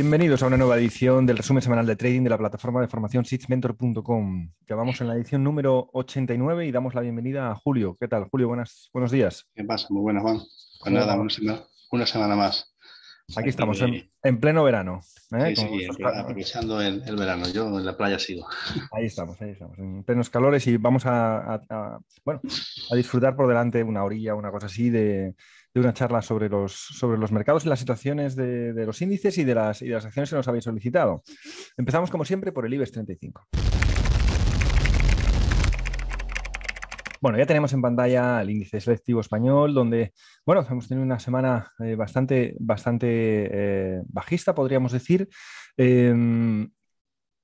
Bienvenidos a una nueva edición del resumen semanal de trading de la plataforma de formación sixmentor.com. Ya vamos en la edición número 89 y damos la bienvenida a Julio. ¿Qué tal, Julio? Buenas, buenos días. ¿Qué pasa? Muy buenas, Juan. Pues nada, una semana, una semana, más. Aquí estamos, en, eh, pleno verano. ¿eh? Sí, aprovechando el, verano. Yo en la playa sigo. Ahí estamos, ahí estamos. En plenos calores y vamos a disfrutar por delante una orilla, una cosa así de de una charla sobre los, sobre los mercados y las situaciones de, los índices y de, las, las acciones que nos habéis solicitado. Empezamos, como siempre, por el IBEX 35. Bueno, ya tenemos en pantalla el índice selectivo español, donde, bueno, hemos tenido una semana eh, bastante, bastante eh, bajista, podríamos decir. Eh,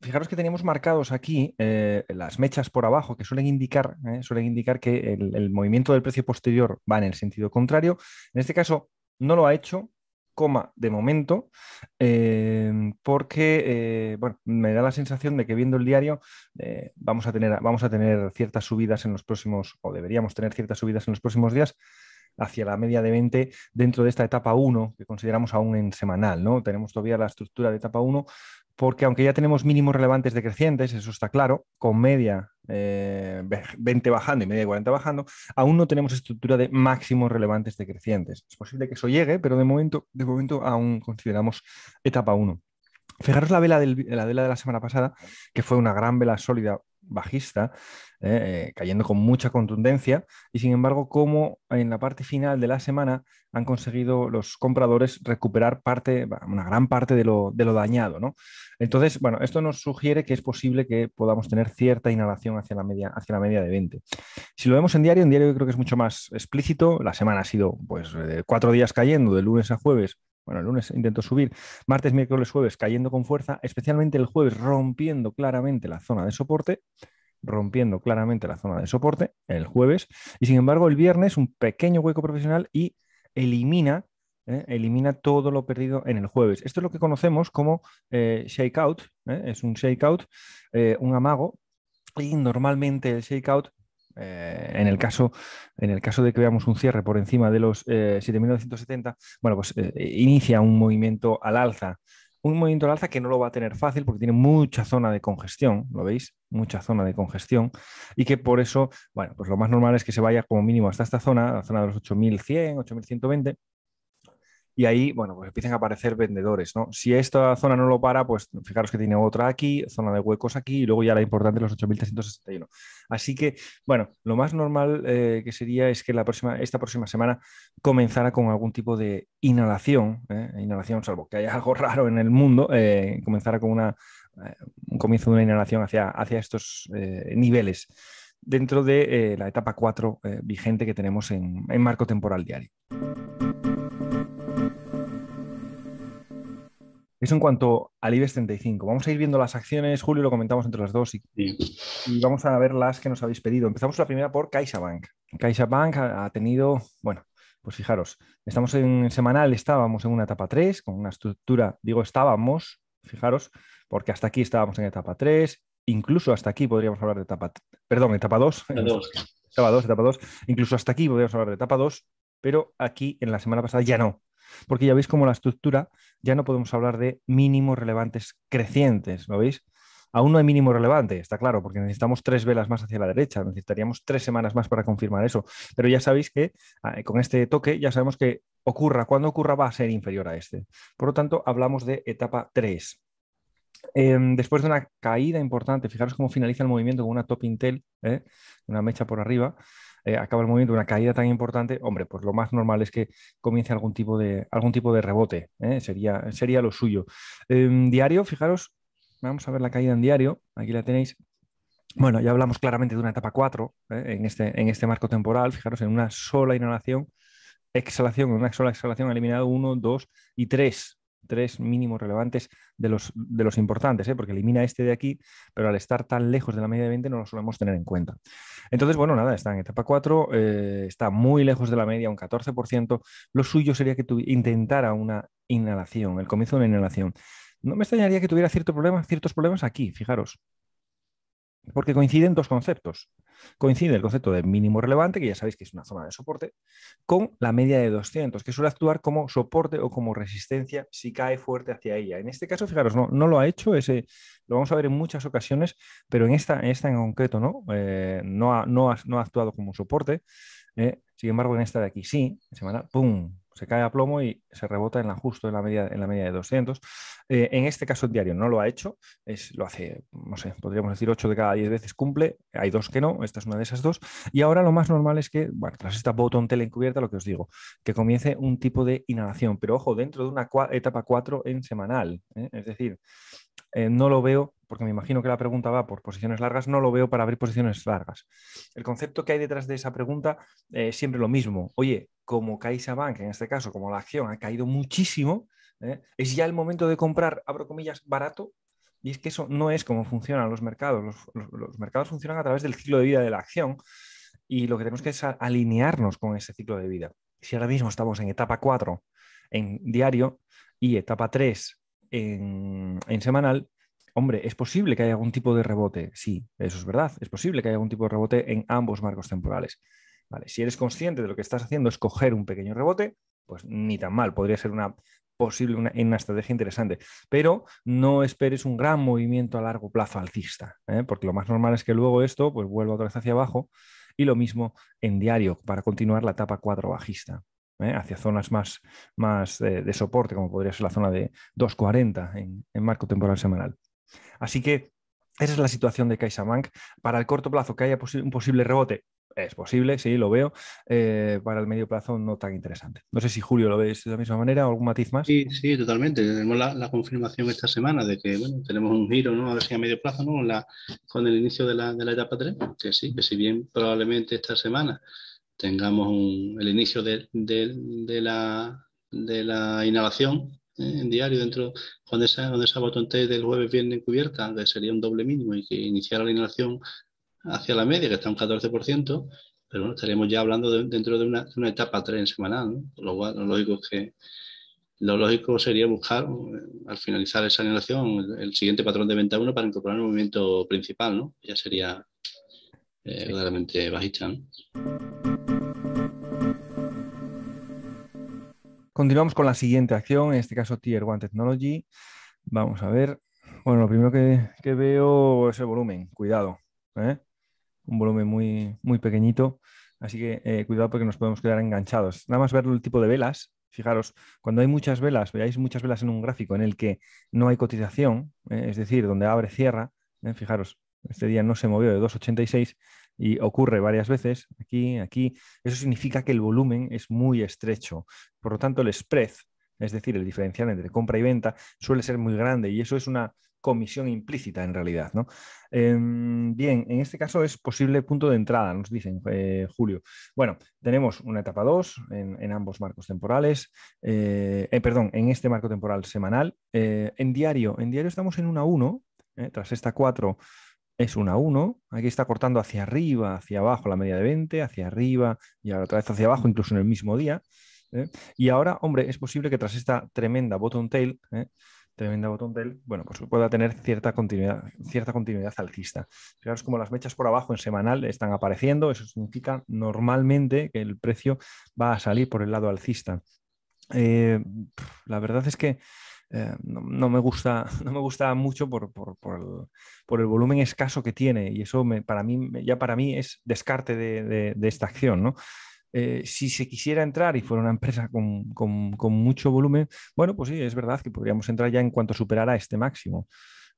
fijaros que tenemos marcados aquí eh, las mechas por abajo que suelen indicar, eh, indicar que el, movimiento del precio posterior va en el sentido contrario. En este caso, no lo ha hecho, coma, de momento, em, porque eh, me da la sensación de que viendo el diario vamos, a tener, vamos a tener ciertas subidas en los próximos, o deberíamos tener ciertas subidas en los próximos días hacia la media de 20 dentro de esta etapa 1 que consideramos aún en semanal. ¿no? Tenemos todavía la estructura de etapa 1 porque aunque ya tenemos mínimos relevantes decrecientes, eso está claro, con media 20 eh, bajando y media 40 bajando, aún no tenemos estructura de máximos relevantes decrecientes. Es posible que eso llegue, pero de momento, de momento aún consideramos etapa 1. Fijaros la vela, la vela de la semana pasada, que fue una gran vela sólida, bajista, eh, eh, cayendo con mucha contundencia, y sin embargo, como en la parte final de la semana han conseguido los compradores recuperar parte, una gran parte de lo, de lo dañado. ¿no? Entonces, bueno, esto nos sugiere que es posible que podamos tener cierta inhalación hacia la media, hacia la media de 20. Si lo vemos en diario, en diario yo creo que es mucho más explícito. La semana ha sido pues, eh, cuatro días cayendo, de lunes a jueves, bueno, el lunes intentó subir, martes, miércoles, jueves cayendo con fuerza, especialmente el jueves rompiendo claramente la zona de soporte, rompiendo claramente la zona de soporte el jueves, y sin embargo el viernes un pequeño hueco profesional y elimina ¿eh? elimina todo lo perdido en el jueves. Esto es lo que conocemos como eh, shakeout, ¿eh? es un shakeout, un amago, y normalmente el shakeout eh, en, el caso, en el caso de que veamos un cierre por encima de los 7.970, eh, bueno, pues eh, inicia un movimiento al alza. Un movimiento al alza que no lo va a tener fácil porque tiene mucha zona de congestión, ¿lo veis? Mucha zona de congestión y que por eso, bueno, pues lo más normal es que se vaya como mínimo hasta esta zona, la zona de los 8.100, 8.120 y ahí, bueno, pues empiezan a aparecer vendedores, ¿no? Si esta zona no lo para, pues fijaros que tiene otra aquí, zona de huecos aquí, y luego ya la importante, los 8.361. Así que, bueno, lo más normal eh, que sería es que la próxima, esta próxima semana comenzara con algún tipo de inhalación, ¿eh? inhalación, salvo que haya algo raro en el mundo, eh, comenzara con una, un comienzo de una inhalación hacia, hacia estos niveles dentro de la etapa 4 vigente que tenemos en, en marco temporal diario. Eso en cuanto al IBEX 35. Vamos a ir viendo las acciones, Julio, lo comentamos entre las dos y, vamos a ver las que nos habéis pedido. Empezamos la primera por CaixaBank. CaixaBank ha, ha tenido, bueno, pues fijaros, estamos en semanal, estábamos en una etapa 3, con una estructura, digo estábamos, fijaros, porque hasta aquí estábamos en etapa 3, incluso hasta aquí podríamos hablar de etapa, perdón, etapa 2, etapa 2, etapa 2, etapa 2 incluso hasta aquí podríamos hablar de etapa 2, pero aquí en la semana pasada ya no porque ya veis cómo la estructura ya no podemos hablar de mínimos relevantes crecientes, ¿lo veis? Aún no hay mínimo relevante, está claro, porque necesitamos tres velas más hacia la derecha, necesitaríamos tres semanas más para confirmar eso, pero ya sabéis que ah, con este toque ya sabemos que ocurra, cuando ocurra va a ser inferior a este. Por lo tanto, hablamos de etapa 3. Em, después de una caída importante, fijaros cómo finaliza el movimiento con una top intel, ¿eh? una mecha por arriba, eh, acaba el movimiento, una caída tan importante, hombre, pues lo más normal es que comience algún tipo de, algún tipo de rebote, ¿eh? sería, sería lo suyo. Em, diario, fijaros, vamos a ver la caída en diario, aquí la tenéis, bueno, ya hablamos claramente de una etapa 4 ¿eh? en, este, en, este, marco temporal. Fijaros, en una sola inhalación, exhalación, en una sola exhalación eliminado 1, 2 y 3 tres mínimos relevantes de los, de los importantes, ¿eh? porque elimina este de aquí, pero al estar tan lejos de la media de 20 no lo solemos tener en cuenta. Entonces, bueno, nada, está en etapa 4, eh, está muy lejos de la media, un 14%. Lo suyo sería que tu intentara una inhalación, el comienzo de una inhalación. No me extrañaría que tuviera cierto problema, ciertos problemas aquí, fijaros porque coinciden dos conceptos. Coincide el concepto de mínimo relevante, que ya sabéis que es una zona de soporte, con la media de 200, que suele actuar como soporte o como resistencia si cae fuerte hacia ella. En este caso, fijaros, no, lo ha hecho, ese, lo vamos a ver en muchas ocasiones, pero en esta, en, en concreto ¿no? Eh, no, ha, no, no, ha, actuado como soporte. Eh, sin embargo, en esta de aquí sí, semana, ¡pum! se cae a plomo y se rebota en la justo en la media, en la media de 200. Eh, en este caso diario no lo ha hecho, es, lo hace, no sé, podríamos decir 8 de cada 10 veces cumple, hay dos que no, esta es una de esas dos. Y ahora lo más normal es que, bueno, tras esta botón tele encubierta, lo que os digo, que comience un tipo de inhalación, pero ojo, dentro de una etapa 4 en semanal, ¿eh? es decir, eh, no lo veo, porque me imagino que la pregunta va por posiciones largas, no lo veo para abrir posiciones largas. El concepto que hay detrás de esa pregunta es eh, siempre lo mismo. Oye, como CaixaBank, en este caso, como la acción ha caído muchísimo, eh, es ya el momento de comprar, abro comillas, barato. Y es que eso no es como funcionan los mercados. Los, mercados funcionan a través del ciclo de vida de la acción y lo que tenemos que es alinearnos con ese ciclo de vida. Si ahora mismo estamos en etapa 4 en diario y etapa 3 en, semanal, hombre, es posible que haya algún tipo de rebote. Sí, eso es verdad. Es posible que haya algún tipo de rebote en ambos marcos temporales. si eres consciente de lo que estás haciendo escoger un pequeño rebote, pues ni tan mal. Podría ser una posible, una, estrategia interesante. Pero no esperes un gran movimiento a largo plazo alcista, ¿eh? porque lo más normal es que luego esto pues, vuelva otra vez hacia abajo. Y lo mismo en diario para continuar la etapa 4 bajista. ¿eh? hacia zonas más, más de, soporte, como podría ser la zona de 2.40 en, en marco temporal semanal. Así que esa es la situación de CaixaBank. Para el corto plazo, que haya un posible rebote, es posible, sí, lo veo. Eh, para el medio plazo, no tan interesante. No sé si Julio lo veis de la misma manera, o algún matiz más. Sí, sí, totalmente. Tenemos la, confirmación esta semana de que bueno, tenemos un giro, ¿no? A medio plazo, ¿no? con el inicio de la, de la etapa 3, que sí, que si bien probablemente esta semana tengamos el inicio de, la, inhalación ¿eh? en diario dentro cuando esa, esa botón T del jueves viene encubierta, que sería un doble mínimo y que iniciara la inhalación hacia la media, que está un 14%, pero bueno, estaríamos ya hablando dentro de una, una etapa 3 semanal, ¿no? lo, lógico que lo lógico sería buscar, eh, al finalizar esa inhalación, el, siguiente patrón de venta uno para incorporar un movimiento principal, ¿no? Ya sería eh, claramente bajista, Continuamos con la siguiente acción, en este caso Tier One Technology. Vamos a ver. Bueno, lo primero que, veo es el volumen, cuidado. ¿eh? Un volumen muy, muy pequeñito, así que eh, cuidado porque nos podemos quedar enganchados. Nada más ver el tipo de velas, fijaros, cuando hay muchas velas, veáis muchas velas en un gráfico en el que no hay cotización, ¿eh? es decir, donde abre, cierra, ¿eh? fijaros, este día no se movió de 2,86 y ocurre varias veces, aquí, aquí, eso significa que el volumen es muy estrecho. Por lo tanto, el spread, es decir, el diferencial entre compra y venta, suele ser muy grande y eso es una comisión implícita en realidad. Em, bien, en este caso es posible punto de entrada, nos dicen eh, Julio. Bueno, tenemos una etapa 2 en, ambos marcos temporales, eh, eh, perdón, en este marco temporal semanal. en diario, en diario estamos en una 1, tras esta 4 es una 1. Aquí está cortando hacia arriba, hacia abajo la media de 20, hacia arriba y ahora otra vez hacia abajo, incluso en el mismo día. ¿eh? Y ahora, hombre, es posible que tras esta tremenda bottom tail, ¿eh? tremenda bottom tail, bueno, pues pueda tener cierta continuidad, cierta continuidad alcista. Fijaros como las mechas por abajo en semanal están apareciendo, eso significa normalmente que el precio va a salir por el lado alcista. Eh, la verdad es que eh, no, me gusta, no me gusta mucho por, el, volumen escaso que tiene y eso para mí, ya para mí es descarte de, esta acción. Eh, si se quisiera entrar y fuera una empresa con, mucho volumen, bueno, pues sí, es verdad que podríamos entrar ya en cuanto superara este máximo.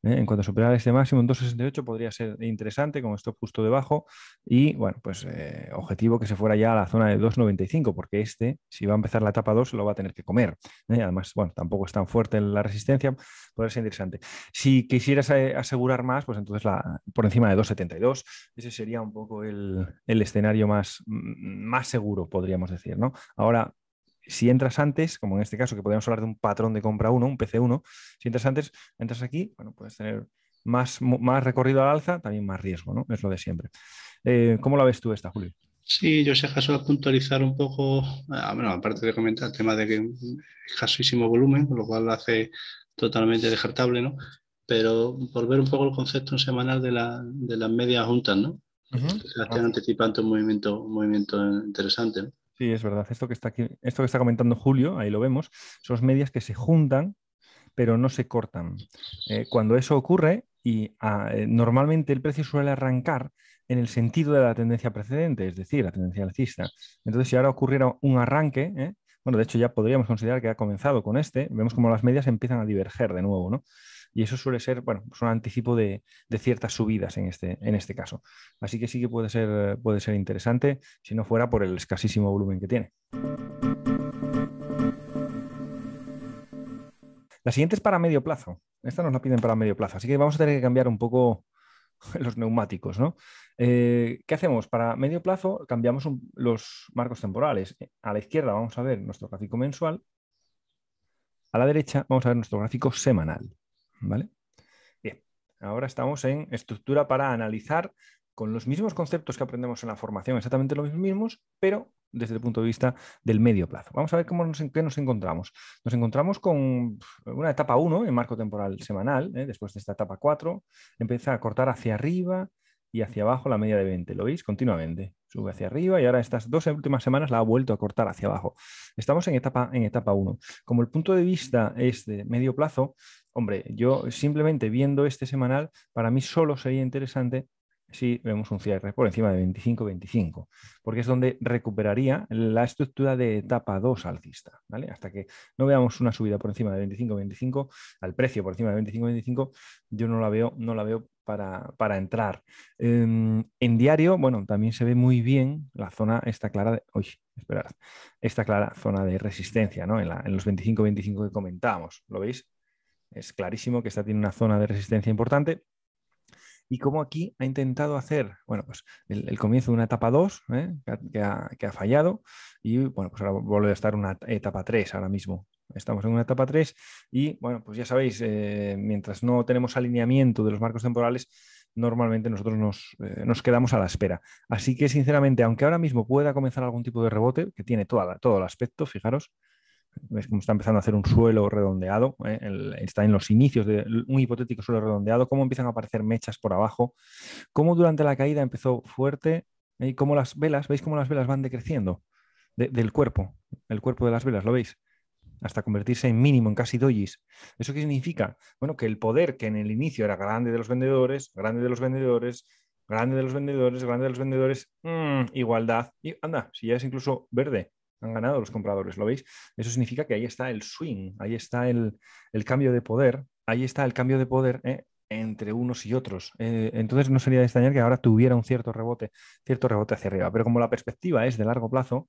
¿eh? En cuanto a superar este máximo en 268 podría ser interesante, como esto justo debajo. Y bueno, pues eh, objetivo que se fuera ya a la zona de 295, porque este, si va a empezar la etapa 2, lo va a tener que comer. Y ¿eh? Además, bueno, tampoco es tan fuerte en la resistencia, podría ser interesante. Si quisieras asegurar más, pues entonces la, por encima de 272, ese sería un poco el, escenario más, mm, más seguro, podríamos decir. ¿no? Ahora, si entras antes, como en este caso que podríamos hablar de un patrón de compra 1, un PC1, si entras antes, entras aquí, bueno, puedes tener más, más recorrido al alza, también más riesgo, ¿no? Es lo de siempre. Eh, ¿Cómo la ves tú esta, Julio? Sí, yo sé, a puntualizar un poco, ah, bueno, aparte de comentar el tema de que es escasísimo volumen, lo cual lo hace totalmente descartable, ¿no? Pero por ver un poco el concepto semanal de, la, de las medias juntas, ¿no? Uh Están ah. anticipando un movimiento, un movimiento interesante. ¿no? Sí, es verdad. Esto que está aquí, esto que está comentando Julio, ahí lo vemos, son medias que se juntan, pero no se cortan. Eh, cuando eso ocurre, y ah, eh, normalmente el precio suele arrancar en el sentido de la tendencia precedente, es decir, la tendencia alcista. Entonces, si ahora ocurriera un arranque, ¿eh? bueno, de hecho ya podríamos considerar que ha comenzado con este, vemos como las medias empiezan a diverger de nuevo, ¿no? y eso suele ser, bueno, pues un anticipo de, ciertas subidas en este, en este caso. Así que sí que puede ser, puede ser interesante si no fuera por el escasísimo volumen que tiene. La siguiente es para medio plazo. Esta nos la piden para medio plazo, así que vamos a tener que cambiar un poco los neumáticos, eh, ¿Qué hacemos? Para medio plazo cambiamos los marcos temporales. A la izquierda vamos a ver nuestro gráfico mensual. A la derecha vamos a ver nuestro gráfico semanal. ¿Vale? Bien, ahora estamos en estructura para analizar con los mismos conceptos que aprendemos en la formación, exactamente los mismos, pero desde el punto de vista del medio plazo. Vamos a ver cómo nos, qué nos encontramos. Nos encontramos con una etapa 1 en marco temporal semanal, ¿eh? después de esta etapa 4, empieza a cortar hacia arriba y hacia abajo la media de 20, ¿lo veis? Continuamente. Sube hacia arriba y ahora estas dos últimas semanas la ha vuelto a cortar hacia abajo. Estamos en etapa, en etapa 1. Como el punto de vista es de medio plazo, Hombre, yo simplemente viendo este semanal, para mí solo sería interesante si vemos un cierre por encima de 25-25, porque es donde recuperaría la estructura de etapa 2 alcista, ¿vale? Hasta que no veamos una subida por encima de 25-25, al precio por encima de 25-25, yo no la veo, no la veo para, entrar. Em, en diario, bueno, también se ve muy bien la zona, esta clara de, esperad, esta clara zona de resistencia, ¿no? En, en los 25-25 que comentábamos, ¿lo veis? Es clarísimo que esta tiene una zona de resistencia importante. Y como aquí ha intentado hacer, bueno, pues el, comienzo de una etapa 2, ¿eh? que, ha, fallado, y bueno, pues ahora vuelve a estar una etapa 3 ahora mismo. Estamos en una etapa 3 y bueno, pues ya sabéis, eh, mientras no tenemos alineamiento de los marcos temporales, normalmente nosotros eh, nos, quedamos a la espera. Así que, sinceramente, aunque ahora mismo pueda comenzar algún tipo de rebote, que tiene todo el aspecto, fijaros, es como está empezando a hacer un suelo redondeado, ¿eh? está en los inicios de un hipotético suelo redondeado, cómo empiezan a aparecer mechas por abajo, cómo durante la caída empezó fuerte ¿eh? y cómo las velas, ¿veis cómo las velas van decreciendo del cuerpo, el cuerpo de las velas, lo veis? hasta convertirse en mínimo, en casi doyis. ¿Eso qué significa? Bueno, que el poder que en el inicio era grande de los vendedores, grande de los vendedores, grande de los vendedores, grande de los vendedores, mm, igualdad, y anda, si ya es incluso verde, han ganado los compradores, ¿lo veis? Eso significa que ahí está el swing, ahí está el, cambio de poder, ahí está el cambio de poder eh, entre unos y otros. Eh, entonces no sería de extrañar que ahora tuviera un cierto rebote, cierto rebote hacia arriba. Pero como la perspectiva es de largo plazo,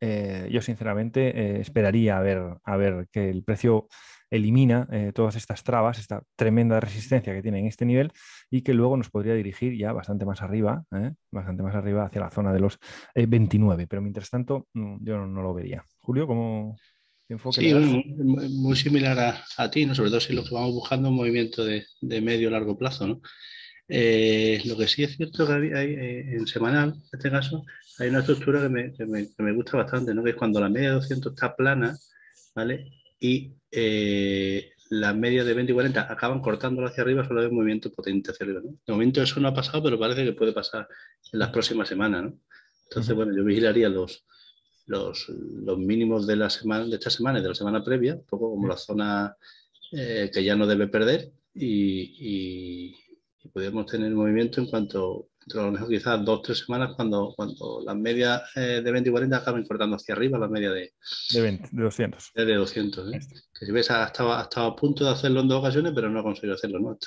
eh, yo sinceramente esperaría ver, a ver que el precio elimina eh, todas estas trabas, esta tremenda resistencia que tiene en este nivel y que luego nos podría dirigir ya bastante más arriba, ¿eh? bastante más arriba hacia la zona de los 29. Eh, Pero mientras tanto, mm, yo no, lo vería. Julio, ¿cómo te Sí, muy, similar a, ti, sobre todo si lo que vamos buscando es un movimiento de, de medio-largo plazo. lo que sí es cierto que hay, en semanal, en este caso, hay una estructura que me, gusta bastante, ¿no? que es cuando la media de 200 está plana, ¿vale? y eh, las medias de 20 y 40 acaban cortándolo hacia arriba, solo hay un movimiento potente hacia arriba. De momento eso no ha pasado, pero parece que puede pasar en las próximas semanas. Entonces, bueno, yo vigilaría los, los, mínimos de, la semana, de esta semana y de la semana previa, un poco como la zona eh, que ya no debe perder y, y, podemos tener movimiento en cuanto dentro quizás dos o tres semanas cuando, cuando las medias eh, de 20 y 40 acaben cortando hacia arriba la media de, 200. De, 200 ¿eh? Que si ves, ha estado, a punto de hacerlo en dos ocasiones, pero no ha conseguido hacerlo, ¿no?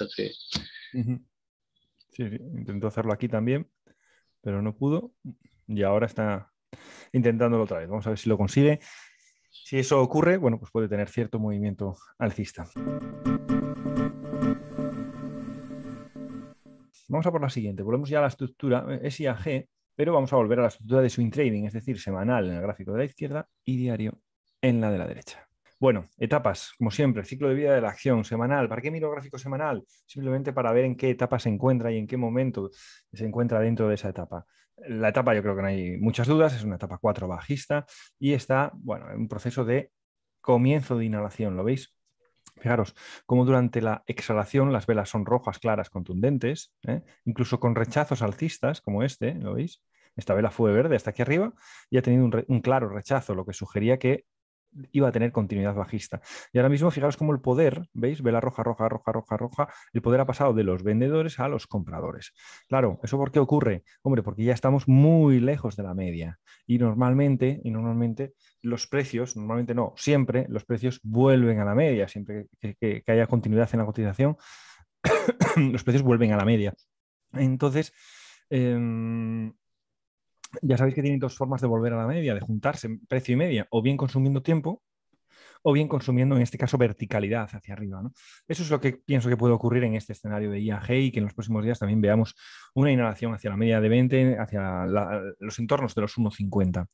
intentó hacerlo aquí también, pero no pudo. Y ahora está intentándolo otra vez. Vamos a ver si lo consigue. Si eso ocurre, bueno, pues puede tener cierto movimiento alcista. Vamos a por la siguiente. Volvemos ya a la estructura eh, SIAG, pero vamos a volver a la estructura de swing trading, es decir, semanal en el gráfico de la izquierda y diario en la de la derecha. Bueno, etapas, como siempre, ciclo de vida de la acción semanal. ¿Para qué miro gráfico semanal? Simplemente para ver en qué etapa se encuentra y en qué momento se encuentra dentro de esa etapa. La etapa yo creo que no hay muchas dudas, es una etapa 4 bajista y está, bueno, en un proceso de comienzo de inhalación, ¿lo veis? Fijaros cómo durante la exhalación las velas son rojas, claras, contundentes, ¿eh? incluso con rechazos alcistas como este, ¿lo veis? Esta vela fue verde hasta aquí arriba y ha tenido un, claro rechazo, lo que sugería que iba a tener continuidad bajista. Y ahora mismo fijaros cómo el poder, ¿veis? Vela roja, roja, roja, roja, roja, el poder ha pasado de los vendedores a los compradores. Claro, ¿eso por qué ocurre? Hombre, porque ya estamos muy lejos de la media y normalmente, y normalmente los precios, normalmente no, siempre los precios vuelven a la media, siempre que, haya continuidad en la cotización, los precios vuelven a la media. Entonces, em, ya sabéis que tienen dos formas de volver a la media, de juntarse precio y media, o bien consumiendo tiempo, o bien consumiendo, en este caso, verticalidad hacia arriba. Eso es lo que pienso que puede ocurrir en este escenario de IAG y que en los próximos días también veamos una inhalación hacia la media de 20, hacia los entornos de los 1,50.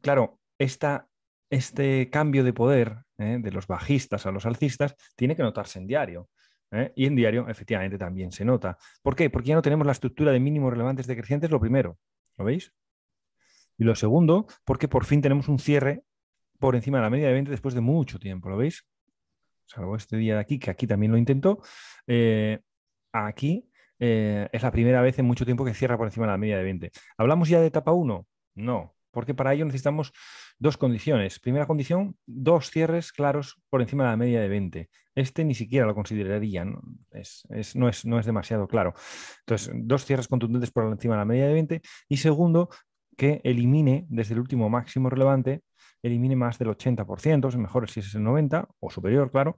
Claro, esta, este cambio de poder ¿eh? de los bajistas a los alcistas tiene que notarse en diario. ¿eh? Y en diario, efectivamente, también se nota. ¿Por qué? Porque ya no tenemos la estructura de mínimos relevantes decrecientes, lo primero. ¿Lo veis? Y lo segundo, porque por fin tenemos un cierre por encima de la media de 20 después de mucho tiempo, ¿lo veis? Salvo este día de aquí, que aquí también lo intento. Eh, aquí eh, es la primera vez en mucho tiempo que cierra por encima de la media de 20. ¿Hablamos ya de etapa 1? No porque para ello necesitamos dos condiciones. Primera condición, dos cierres claros por encima de la media de 20. Este ni siquiera lo consideraría, ¿no? Es, no, es, no es demasiado claro. Entonces, dos cierres contundentes por encima de la media de 20. Y segundo, que elimine desde el último máximo relevante, elimine más del 80%, mejor si es el 90% o superior, claro,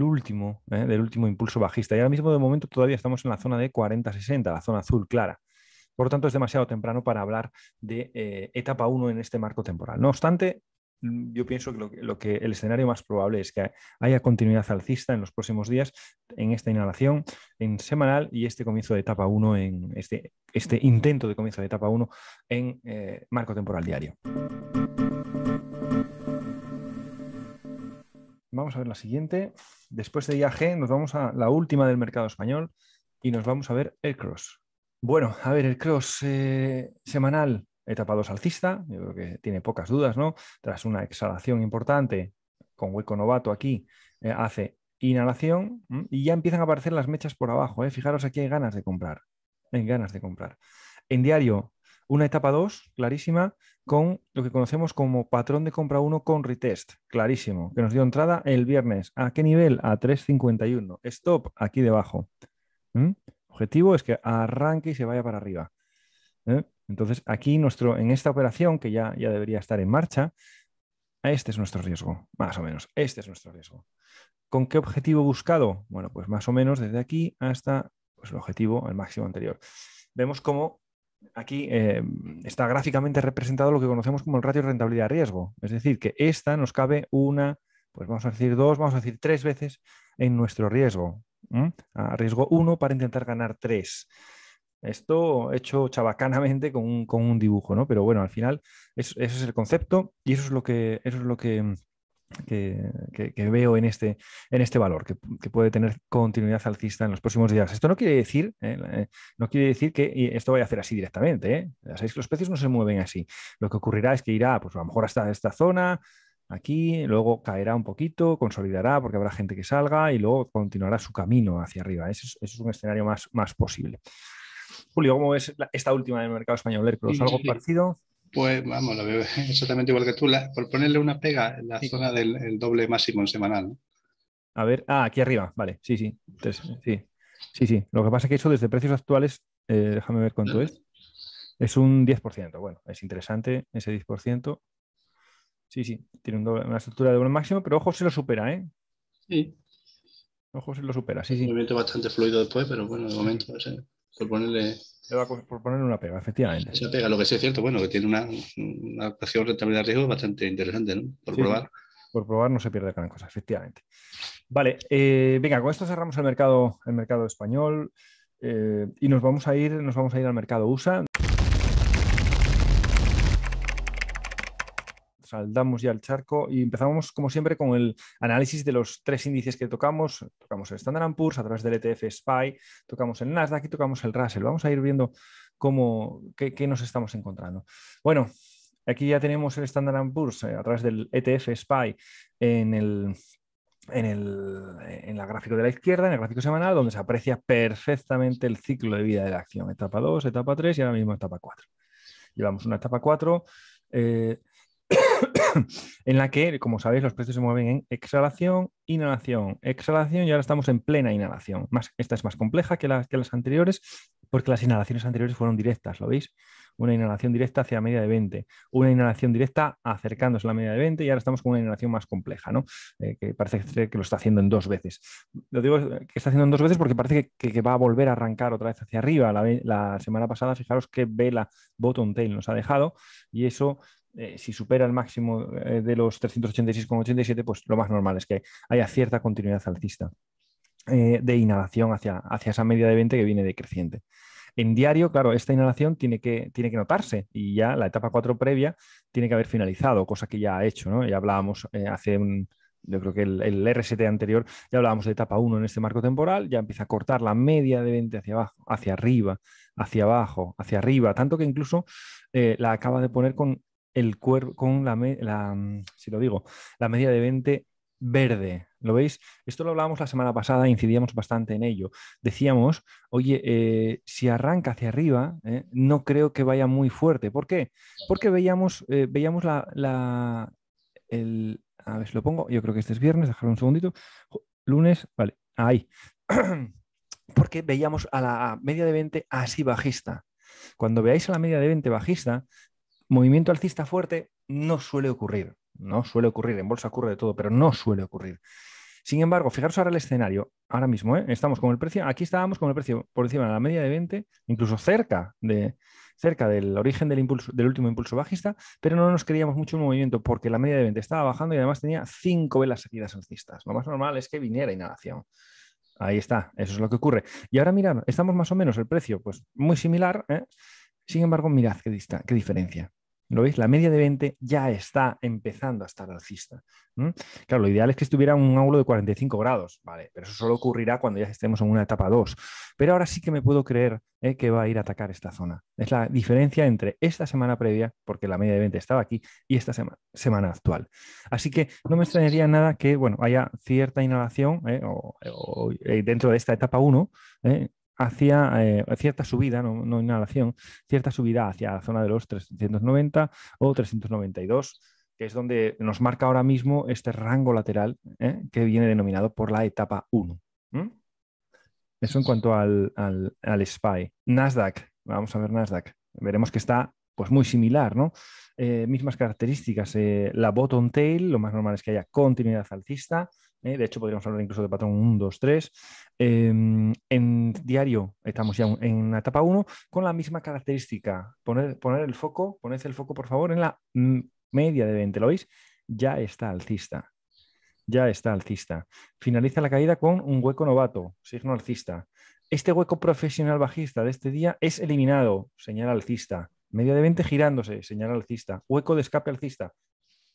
último, ¿eh? del último impulso bajista. Y ahora mismo, de momento, todavía estamos en la zona de 40-60, la zona azul clara. Por lo tanto, es demasiado temprano para hablar de eh, etapa 1 en este marco temporal. No obstante, mm, yo pienso que lo, el escenario más probable es que haya continuidad alcista en los próximos días en esta inhalación en semanal y este comienzo de etapa 1 en este, este, intento de comienzo de etapa 1 en eh, marco temporal diario. Vamos a ver la siguiente. Después de IAG nos vamos a la última del mercado español y nos vamos a ver el cross. Bueno, a ver, el cross eh, semanal, etapa 2 alcista, yo creo que tiene pocas dudas, ¿no? Tras una exhalación importante con hueco novato aquí, eh, hace inhalación y ya empiezan a aparecer las mechas por abajo. ¿eh? Fijaros, aquí hay ganas de comprar. Hay ganas de comprar. En diario, una etapa 2, clarísima, con lo que conocemos como patrón de compra 1 con retest, clarísimo, que nos dio entrada el viernes. ¿A qué nivel? A 3.51. Stop aquí debajo objetivo es que arranque y se vaya para arriba. ¿eh? Entonces, aquí nuestro, en esta operación, que ya, ya debería estar en marcha, este es nuestro riesgo, más o menos. Este es nuestro riesgo. ¿Con qué objetivo buscado? Bueno, pues más o menos desde aquí hasta pues, el objetivo, el máximo anterior. Vemos cómo aquí eh, está gráficamente representado lo que conocemos como el ratio de rentabilidad-riesgo. Es decir, que esta nos cabe una, pues vamos a decir dos, vamos a decir tres veces en nuestro riesgo. ¿Mm? a riesgo uno para intentar ganar tres. Esto hecho chabacanamente con un, con un dibujo, Pero bueno, al final ese es el concepto y eso es lo que, eso es lo que, veo en este, en este valor, que, puede tener continuidad alcista en los próximos días. Esto no quiere decir, ¿eh? Eh, no quiere decir que esto vaya a hacer así directamente. ¿eh? los precios no se mueven así. Lo que ocurrirá es que irá, pues a lo mejor hasta esta zona, aquí, luego caerá un poquito, consolidará porque habrá gente que salga y luego continuará su camino hacia arriba. Ese es, un escenario más, más posible. Julio, ¿cómo ves esta última del mercado español? ¿Es algo parecido? Pues vamos, lo veo exactamente igual que tú. por ponerle una pega, en la zona del doble máximo en semanal. A ver, ah, aquí arriba, vale, sí, sí. sí. Sí, sí. Lo que pasa es que eso desde precios actuales, eh, déjame ver cuánto es. Es un 10%. Bueno, es interesante ese 10%. Sí, sí, tiene una estructura de doble máximo, pero ojo, se lo supera, ¿eh? Sí. Ojo, se lo supera, sí, sí. Un movimiento bastante fluido después, pero bueno, de momento, por ponerle. Por ponerle una pega, efectivamente. Esa pega, lo que sí es cierto, bueno, que tiene una, una actuación rentabilidad de riesgo bastante interesante, ¿no? Por probar. Por probar no se pierde gran cosa, efectivamente. Vale, eh, venga, con esto cerramos el mercado, el mercado español eh, y nos vamos a ir, nos vamos a ir al mercado USA. Damos ya el charco y empezamos, como siempre, con el análisis de los tres índices que tocamos. Tocamos el Standard Poor's a través del ETF SPY, tocamos el Nasdaq y tocamos el Russell. Vamos a ir viendo cómo, qué, nos estamos encontrando. Bueno, aquí ya tenemos el Standard Poor's eh, a través del ETF SPY en el, en, el, gráfico de la izquierda, en el gráfico semanal, donde se aprecia perfectamente el ciclo de vida de la acción, etapa 2, etapa 3 y ahora mismo etapa 4. Llevamos una etapa 4 en la que, como sabéis, los precios se mueven en exhalación, inhalación, exhalación y ahora estamos en plena inhalación. Más, esta es más compleja que, las que las anteriores porque las inhalaciones anteriores fueron directas, ¿lo veis? Una inhalación directa hacia media de 20, una inhalación directa acercándose a la media de 20 y ahora estamos con una inhalación más compleja, ¿no? Eh, que parece que lo está haciendo en dos veces. Lo digo eh, que está haciendo en dos veces porque parece que, va a volver a arrancar otra vez hacia arriba. La, la semana pasada, fijaros qué vela bottom tail nos ha dejado y eso eh, si supera el máximo eh, de los 386,87, pues lo más normal es que haya cierta continuidad alcista eh, de inhalación hacia, hacia esa media de 20 que viene decreciente. En diario, claro, esta inhalación tiene que, tiene que notarse y ya la etapa 4 previa tiene que haber finalizado, cosa que ya ha hecho, ¿no? Ya hablábamos hace un, yo creo que el, RST anterior, ya hablábamos de etapa 1 en este marco temporal, ya empieza a cortar la media de 20 hacia abajo, hacia arriba, hacia abajo, hacia arriba, tanto que incluso la acaba de poner con el cuerpo con la, mm, si lo digo, la media de 20 verde. ¿Lo veis? Esto lo hablábamos la semana pasada, incidíamos bastante en ello. Decíamos, oye, eh, si arranca hacia arriba, ¿eh? no creo que vaya muy fuerte. ¿Por qué? Porque veíamos, eh, veíamos la, el, a ver si lo pongo, yo creo que este es viernes, dejar un segundito, lunes, vale, ahí. Porque veíamos a la media de 20 así bajista. Cuando veáis a la media de 20 bajista, movimiento alcista fuerte no suele ocurrir. No suele ocurrir, en bolsa ocurre de todo, pero no suele ocurrir. Sin embargo, fijaros ahora el escenario, ahora mismo, ¿eh? estamos con el precio, aquí estábamos con el precio por encima de la media de 20, incluso cerca, de, cerca del origen del, impulso, del último impulso bajista, pero no nos queríamos mucho el movimiento porque la media de 20 estaba bajando y además tenía cinco velas seguidas alcistas. Lo más normal es que viniera inhalación. Ahí está, eso es lo que ocurre. Y ahora mirad, estamos más o menos el precio, pues muy similar, ¿eh? Sin embargo, mirad qué, qué diferencia. ¿Lo veis? La media de 20 ya está empezando a estar alcista. Claro, lo ideal es que estuviera un ángulo de 45 grados, ¿vale? Pero eso solo ocurrirá cuando ya estemos en una etapa 2. Pero ahora sí que me puedo creer eh, que va a ir a atacar esta zona. Es la diferencia entre esta semana previa, porque la media de 20 estaba aquí, y esta semana actual. Así que no me extrañaría nada que, bueno, haya cierta inhalación eh, eh, dentro de esta etapa 1, hacia eh, cierta subida, no, inhalación, cierta subida hacia la zona de los 390 o 392, que es donde nos marca ahora mismo este rango lateral eh, que viene denominado por la etapa 1. Eso en cuanto al, SPY. E. Nasdaq, vamos a ver Nasdaq. Veremos que está pues muy similar, ¿no? Eh, mismas características. la bottom tail, lo más normal es que haya continuidad alcista ¿eh? de hecho, podríamos hablar incluso de patrón 1, 2, 3. en diario estamos ya en la etapa 1 con la misma característica. Poner, poner el foco, poned el foco, por favor, en la media de 20. ¿Lo veis? Ya está alcista. Ya está alcista. Finaliza la caída con un hueco novato, signo alcista. Este hueco profesional bajista de este día es eliminado, señal alcista. Media de 20 girándose, señal alcista. Hueco de escape alcista,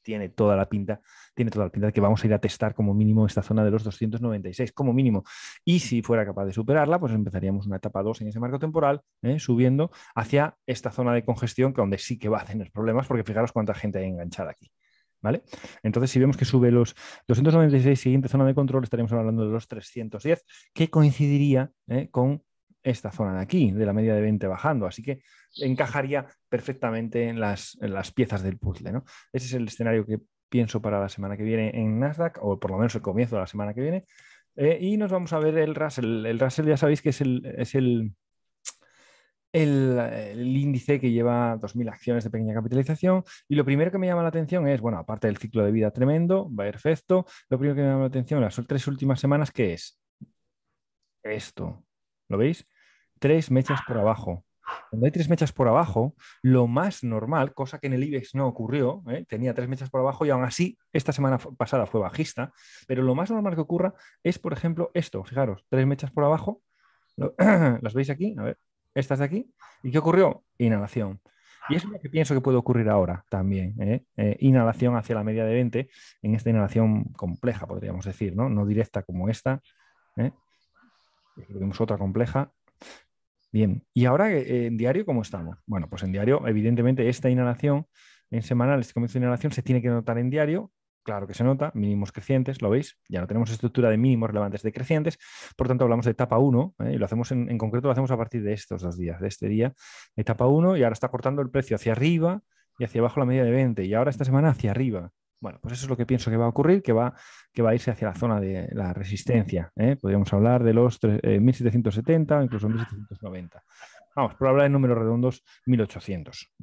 tiene toda la pinta, tiene toda la pinta que vamos a ir a testar como mínimo esta zona de los 296, como mínimo. Y si fuera capaz de superarla, pues empezaríamos una etapa 2 en ese marco temporal, ¿eh? subiendo hacia esta zona de congestión, que donde sí que va a tener problemas, porque fijaros cuánta gente hay enganchada aquí. ¿Vale? Entonces, si vemos que sube los 296, siguiente zona de control, estaríamos hablando de los 310, que coincidiría ¿eh? con esta zona de aquí, de la media de 20 bajando. Así que encajaría perfectamente en las, piezas del puzzle. Ese es el escenario que pienso para la semana que viene en Nasdaq, o por lo menos el comienzo de la semana que viene. Eh, y nos vamos a ver el Russell. El Russell ya sabéis que es el, es el, el, índice que lleva 2.000 acciones de pequeña capitalización. Y lo primero que me llama la atención es, bueno, aparte del ciclo de vida tremendo, va perfecto, lo primero que me llama la atención en las tres últimas semanas, que es esto. ¿Lo veis? tres mechas por abajo. Cuando hay tres mechas por abajo, lo más normal, cosa que en el IBEX no ocurrió, ¿eh? tenía tres mechas por abajo y aún así esta semana pasada fue bajista, pero lo más normal que ocurra es, por ejemplo, esto, fijaros, tres mechas por abajo, las veis aquí, a ver, estas de aquí, ¿y qué ocurrió? Inhalación. Y es lo que pienso que puede ocurrir ahora también. ¿eh? Eh, inhalación hacia la media de 20, en esta inhalación compleja, podríamos decir, no, no directa como esta. Vemos otra compleja Bien, ¿y ahora eh, en diario cómo estamos? Bueno, pues en diario, evidentemente, esta inhalación en semanal, este comienzo de inhalación, se tiene que notar en diario. Claro que se nota, mínimos crecientes, ¿lo veis? Ya no tenemos estructura de mínimos relevantes de crecientes, por tanto hablamos de etapa 1, ¿eh? y lo hacemos en, concreto, lo hacemos a partir de estos dos días, de este día, etapa 1, y ahora está cortando el precio hacia arriba y hacia abajo la media de 20, y ahora esta semana hacia arriba. Bueno, pues eso es lo que pienso que va a ocurrir, que va, que va a irse hacia la zona de la resistencia. ¿eh? Podríamos hablar de los 1770 eh, o incluso 1790. Vamos, por hablar de números redondos, 1800.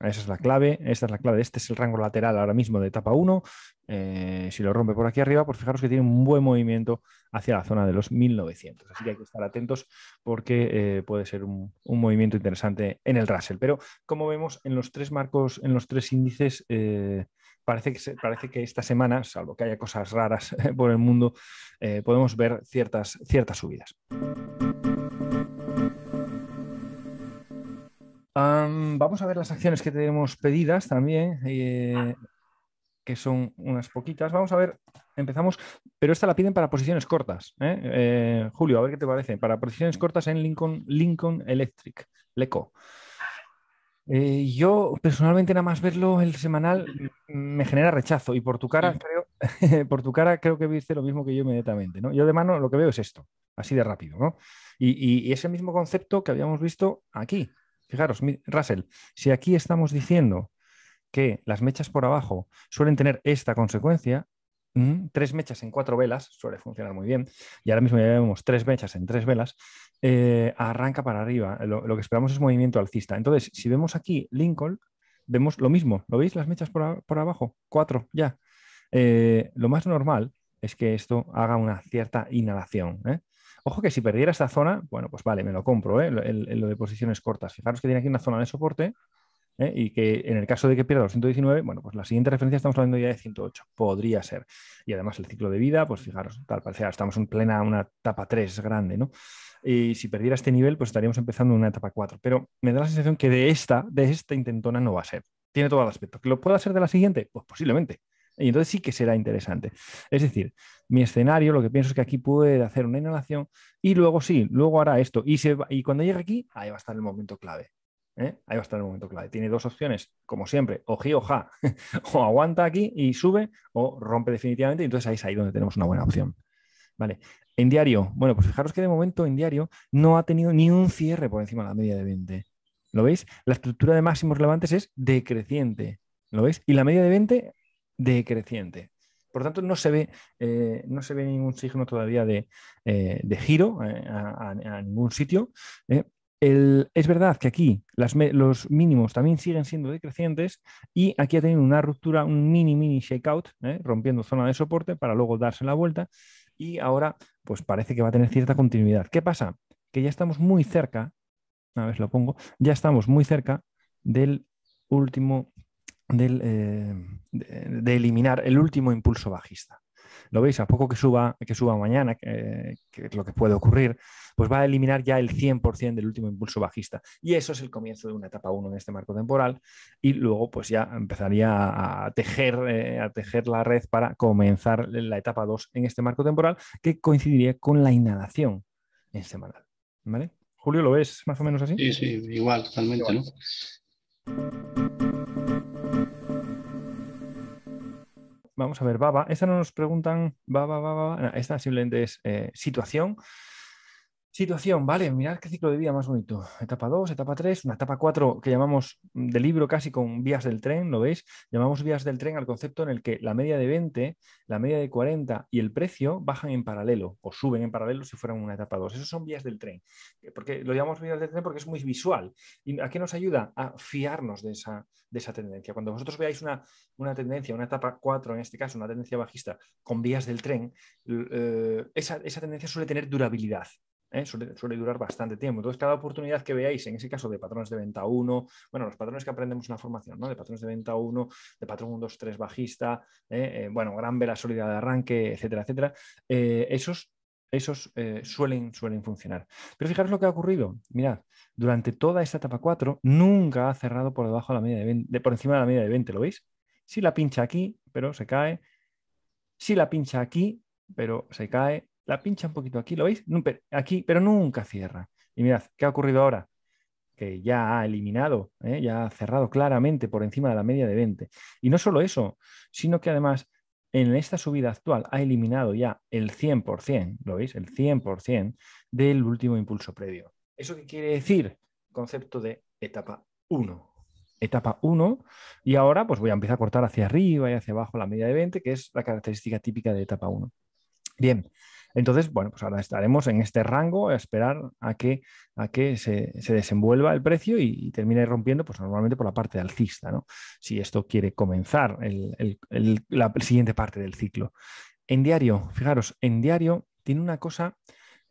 Esa es la clave, esta es la clave, este es el rango lateral ahora mismo de etapa 1. Eh, si lo rompe por aquí arriba, pues fijaros que tiene un buen movimiento hacia la zona de los 1900. Así que hay que estar atentos porque puede ser un, un, movimiento interesante en el Russell. Pero como vemos en los tres marcos, en los tres índices parece que, parece que esta semana, salvo que haya cosas raras por el mundo, eh, podemos ver ciertas, ciertas subidas. vamos a ver las acciones que tenemos pedidas también, eh, que son unas poquitas. Vamos a ver, empezamos, pero esta la piden para posiciones cortas. ¿eh? Julio, a ver qué te parece. Para posiciones cortas en Lincoln, Lincoln Electric, LECO. Eh, yo personalmente nada más verlo el semanal me genera rechazo y por tu cara creo, por tu cara creo que viste lo mismo que yo inmediatamente, ¿no? Yo de mano lo que veo es esto, así de rápido, ¿no? Y, y, y ese mismo concepto que habíamos visto aquí. Fijaros, Russell, si aquí estamos diciendo que las mechas por abajo suelen tener esta consecuencia, Mm, tres mechas en cuatro velas, suele funcionar muy bien, y ahora mismo ya vemos tres mechas en tres velas, eh, arranca para arriba, lo, que esperamos es movimiento alcista. Entonces, si vemos aquí Lincoln, vemos lo mismo, ¿lo veis las mechas por, abajo? Cuatro, ya. Eh, lo más normal es que esto haga una cierta inhalación. ¿eh? Ojo que si perdiera esta zona, bueno, pues vale, me lo compro, lo de posiciones cortas. Fijaros que tiene aquí una zona de soporte, ¿eh? y que en el caso de que pierda los 119, bueno, pues la siguiente referencia estamos hablando ya de 108, podría ser. Y además el ciclo de vida, pues fijaros, tal parecer ah, estamos en plena una etapa 3 grande, ¿no? Y si perdiera este nivel, pues estaríamos empezando una etapa 4. Pero me da la sensación que de esta, de esta intentona no va a ser. Tiene todo el aspecto. ¿Que lo pueda ser de la siguiente? Pues posiblemente. Y entonces sí que será interesante. Es decir, mi escenario, lo que pienso es que aquí puede hacer una inhalación y luego sí, luego hará esto. Y, se y cuando llegue aquí, ahí va a estar el momento clave. ¿eh? Ahí va a estar el momento clave. Tiene dos opciones, como siempre, o oja, o ja. o aguanta aquí y sube, o rompe definitivamente. Y entonces ahí es ahí donde tenemos una buena opción. Vale. En diario, bueno, pues fijaros que de momento en diario no ha tenido ni un cierre por encima de la media de 20. ¿Lo veis? La estructura de máximos relevantes es decreciente. ¿Lo veis? Y la media de 20 decreciente. Por lo tanto, no se ve, eh, no se ve ningún signo todavía de, eh, giro a, a, ningún sitio es verdad que aquí los mínimos también siguen siendo decrecientes y aquí ha tenido una ruptura, un mini, mini shakeout, ¿eh? rompiendo zona de soporte para luego darse la vuelta y ahora pues parece que va a tener cierta continuidad. ¿Qué pasa? Que ya estamos muy cerca, a ver, lo pongo, ya estamos muy cerca del último, eh, de eliminar el último impulso bajista lo veis, a poco que suba, que suba mañana, que, es lo que puede ocurrir, pues va a eliminar ya el 100% del último impulso bajista. Y eso es el comienzo de una etapa 1 en este marco temporal. Y luego, pues ya empezaría a tejer, eh, a tejer la red para comenzar la etapa 2 en este marco temporal, que coincidiría con la inhalación en semanal. ¿Vale? Julio, ¿lo ves más o menos así? Sí, sí, igual, totalmente. ¿no? vamos a ver, Baba, esta no nos preguntan, Baba, Baba, Baba. esta simplemente es eh, situación. Situación, vale, mirad qué ciclo de vida más bonito. Etapa 2, etapa 3, una etapa 4 que llamamos mm, de libro casi con vías del tren, ¿lo veis? Llamamos vías del tren al concepto en el que la media de 20, la media de 40 y el precio bajan en paralelo o suben en paralelo si fueran una etapa 2. Esos son vías del tren. Eh, porque lo llamamos vías del tren porque es muy visual. ¿Y a qué nos ayuda? A fiarnos de esa, de esa tendencia. Cuando vosotros veáis una, tendencia, una etapa 4 en este caso, una tendencia bajista con vías del tren, eh, esa, esa tendencia suele tener durabilidad. ¿eh? suele, durar bastante tiempo. Entonces, cada oportunidad que veáis, en ese caso de patrones de venta 1, bueno, los patrones que aprendemos en la formación, ¿no? de patrones de venta 1, de patrón 1, 2, 3 bajista, ¿eh? Eh, bueno, gran vela sólida de arranque, etcétera, etcétera, esos, esos suelen, suelen funcionar. Pero fijaros lo que ha ocurrido. Mirad, durante toda esta etapa 4 nunca ha cerrado por debajo de la media de, 20, por encima de la media de 20, ¿lo veis? Si sí la pincha aquí, pero se cae. Si sí la pincha aquí, pero se cae la pincha un poquito aquí, ¿lo veis? Aquí, pero nunca cierra. Y mirad, ¿qué ha ocurrido ahora? Que ya ha eliminado, ¿eh? ya ha cerrado claramente por encima de la media de 20. Y no solo eso, sino que además en esta subida actual ha eliminado ya el 100%, ¿lo veis? El 100% del último impulso previo. ¿Eso qué quiere decir? Concepto de etapa 1. Etapa 1, y ahora pues voy a empezar a cortar hacia arriba y hacia abajo la media de 20, que es la característica típica de etapa 1. Bien, entonces, bueno, pues ahora estaremos en este rango a esperar a que, a que se, desenvuelva el precio y, termine rompiendo, pues normalmente por la parte alcista, ¿no? Si esto quiere comenzar la siguiente parte del ciclo. En diario, fijaros, en diario tiene una cosa,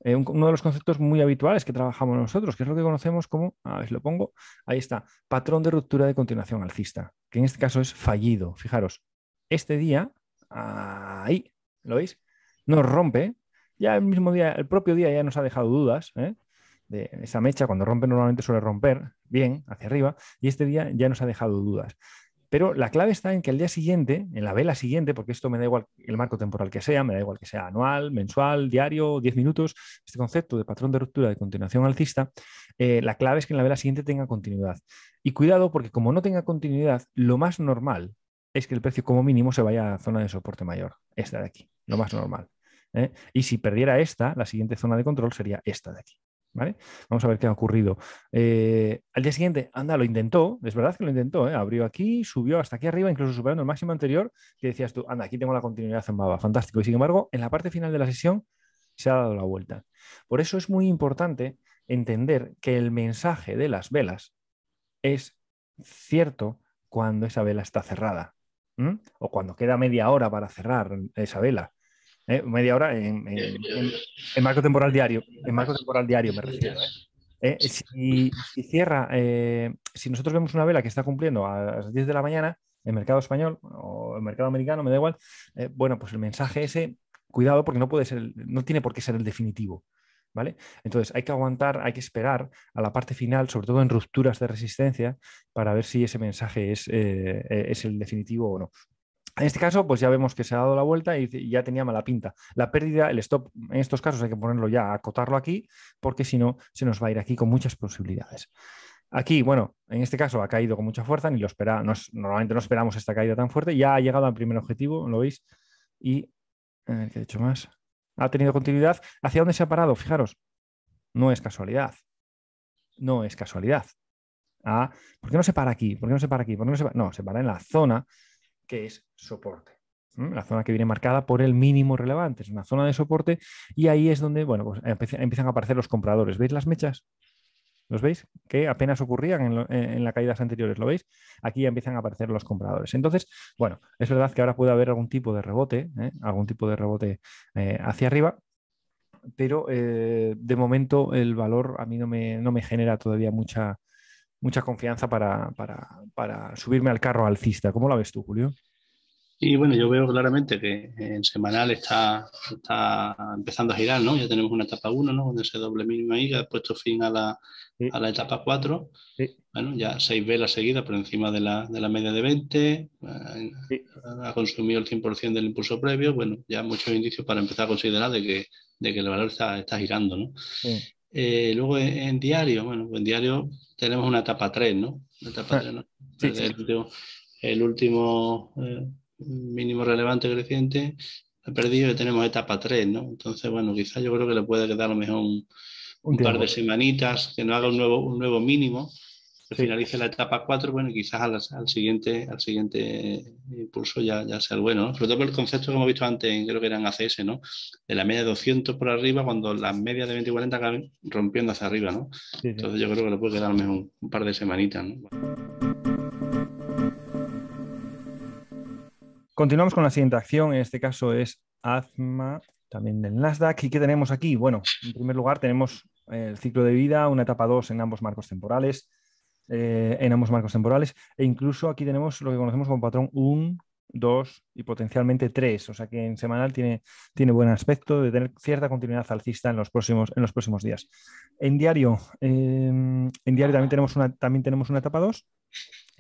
eh, uno de los conceptos muy habituales que trabajamos nosotros, que es lo que conocemos como, a ver si lo pongo, ahí está, patrón de ruptura de continuación alcista, que en este caso es fallido. Fijaros, este día, ahí, ¿lo veis? Nos rompe ya el mismo día, el propio día ya nos ha dejado dudas, ¿eh? de esa mecha cuando rompe normalmente suele romper bien hacia arriba y este día ya nos ha dejado dudas. Pero la clave está en que al día siguiente, en la vela siguiente, porque esto me da igual el marco temporal que sea, me da igual que sea anual, mensual, diario, 10 minutos, este concepto de patrón de ruptura de continuación alcista, eh, la clave es que en la vela siguiente tenga continuidad. Y cuidado porque como no tenga continuidad, lo más normal es que el precio como mínimo se vaya a la zona de soporte mayor, esta de aquí, lo más normal. ¿eh? Y si perdiera esta, la siguiente zona de control sería esta de aquí. ¿Vale? Vamos a ver qué ha ocurrido. Eh, al día siguiente, anda, lo intentó, es verdad que lo intentó, ¿eh? abrió aquí, subió hasta aquí arriba, incluso superando el máximo anterior, que decías tú, anda, aquí tengo la continuidad en Baba, fantástico. Y sin embargo, en la parte final de la sesión se ha dado la vuelta. Por eso es muy importante entender que el mensaje de las velas es cierto cuando esa vela está cerrada. o cuando queda media hora para cerrar esa vela, eh, media hora eh, en, marco temporal diario. En marco temporal diario me refiero. ¿eh? si, cierra, si nosotros vemos una vela que está cumpliendo a las 10 de la mañana, el mercado español o el mercado americano, me da igual, bueno, pues el mensaje ese, cuidado porque no puede ser, no tiene por qué ser el definitivo. ¿Vale? Entonces hay que aguantar, hay que esperar a la parte final, sobre todo en rupturas de resistencia, para ver si ese mensaje es, es el definitivo o no. En este caso, pues ya vemos que se ha dado la vuelta y ya tenía mala pinta. La pérdida, el stop, en estos casos hay que ponerlo ya, acotarlo aquí, porque si no, se nos va a ir aquí con muchas posibilidades. Aquí, bueno, en este caso ha caído con mucha fuerza, ni lo espera, normalmente no esperamos esta caída tan fuerte, ya ha llegado al primer objetivo, lo veis, y, hecho más? Ha tenido continuidad. ¿Hacia dónde se ha parado? Fijaros, no es casualidad. No es casualidad. Ah, ¿Por qué no se para aquí? ¿Por qué no se para aquí? ¿Por no se No, se para en la zona que es soporte. La zona que viene marcada por el mínimo relevante, es una zona de soporte y ahí es donde bueno, pues empiezan a aparecer los compradores. ¿Veis las mechas? ¿Los veis? Que apenas ocurrían en, las caídas anteriores, ¿lo veis? Aquí empiezan a aparecer los compradores. Entonces, bueno, es verdad que ahora puede haber algún tipo de rebote, ¿eh? algún tipo de rebote eh, hacia arriba, pero eh, de momento el valor a mí no me genera todavía mucha, mucha confianza para, subirme al carro alcista. ¿Cómo lo ves tú, Julio? Y bueno, yo veo claramente que en semanal está, está empezando a girar, ¿no? Ya tenemos una etapa 1, ¿no? Con ese doble mínimo ahí ha puesto fin a la, etapa 4. Bueno, ya 6 la seguida por encima de la, media de 20. Eh, ha consumido el 100% del impulso previo. Bueno, ya muchos indicios para empezar a considerar de que, de que el valor está, está girando, ¿no? Eh, luego en, diario, bueno, pues en diario tenemos una etapa 3, ¿no? La etapa ah, ¿no? El último, eh, mínimo relevante creciente perdido y tenemos etapa 3, ¿no? Entonces, bueno, quizás yo creo que le puede quedar a lo mejor un, par de semanitas, que no haga un nuevo, un nuevo mínimo finalice la etapa 4, bueno, quizás al, siguiente al siguiente impulso eh, ya, sea el bueno, Sobre todo el concepto que hemos visto antes, creo que eran ACS, ¿no? De la media de 200 por arriba, cuando las medias de 20 y 40 acaban rompiendo hacia arriba, ¿no? Entonces yo creo que lo puede quedar un, par de semanitas, ¿no? Continuamos con la siguiente acción, en este caso es AZMA, también del Nasdaq. ¿Y qué tenemos aquí? Bueno, en primer lugar tenemos eh, el ciclo de vida, una etapa 2 en ambos marcos temporales, eh, en ambos marcos temporales. E incluso aquí tenemos lo que conocemos como patrón 1, 2 y potencialmente 3. O sea que en semanal tiene, buen aspecto de tener cierta continuidad alcista en los próximos, en los próximos días. En diario, em, en diario también tenemos una, también tenemos una etapa 2.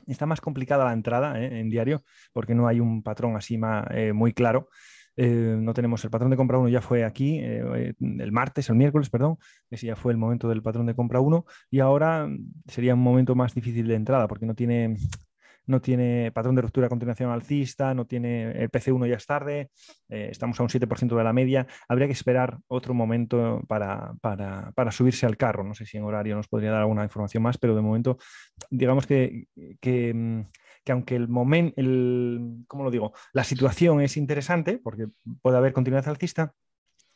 Está más complicada la entrada eh, en diario porque no hay un patrón así eh, muy claro. Eh, no tenemos el patrón de compra 1, ya fue aquí, eh, el martes, el miércoles, perdón, ese ya fue el momento del patrón de compra 1 y ahora sería un momento más difícil de entrada porque no tiene, no tiene patrón de ruptura a continuación alcista, no tiene el PC1 ya es tarde, eh, estamos a un 7% de la media, habría que esperar otro momento para, para, subirse al carro, no sé si en horario nos podría dar alguna información más, pero de momento digamos que... que mm, que aunque el momento, el, ¿cómo lo digo? La situación es interesante porque puede haber continuidad alcista,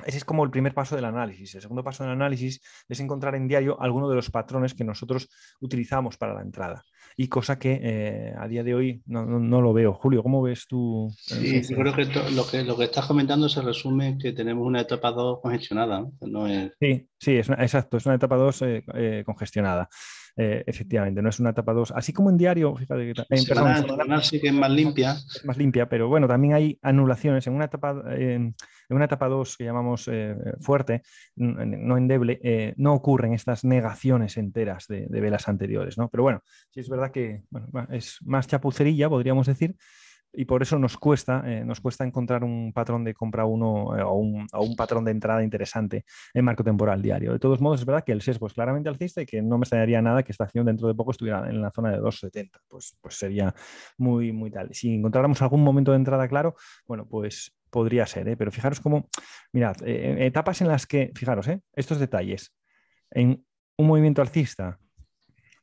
ese es como el primer paso del análisis. El segundo paso del análisis es encontrar en diario alguno de los patrones que nosotros utilizamos para la entrada. Y cosa que eh, a día de hoy no, lo veo. Julio, ¿cómo ves tú? Sí, creo que, lo que lo que estás comentando se resume que tenemos una etapa 2 congestionada. Sí, sí, es exacto, es una etapa 2 eh, eh, congestionada. Eh, efectivamente, no es una etapa 2. Así como en diario, fíjate que en, sí que es más limpia. más limpia, pero bueno, también hay anulaciones. En una etapa, en, una etapa 2 que llamamos eh, fuerte, no endeble, eh, no ocurren estas negaciones enteras de, velas anteriores, ¿no? Pero bueno, sí es verdad que es más chapucerilla, podríamos decir y por eso nos cuesta, eh, nos cuesta encontrar un patrón de compra uno eh, o, un, patrón de entrada interesante en marco temporal diario. De todos modos, es verdad que el sesgo es claramente alcista y que no me extrañaría nada que esta acción dentro de poco estuviera en la zona de 2,70. Pues, pues sería muy, muy tal. Si encontráramos algún momento de entrada claro, bueno, pues podría ser, ¿eh? pero fijaros cómo, mirad, etapas en las que, fijaros, estos detalles, en un movimiento alcista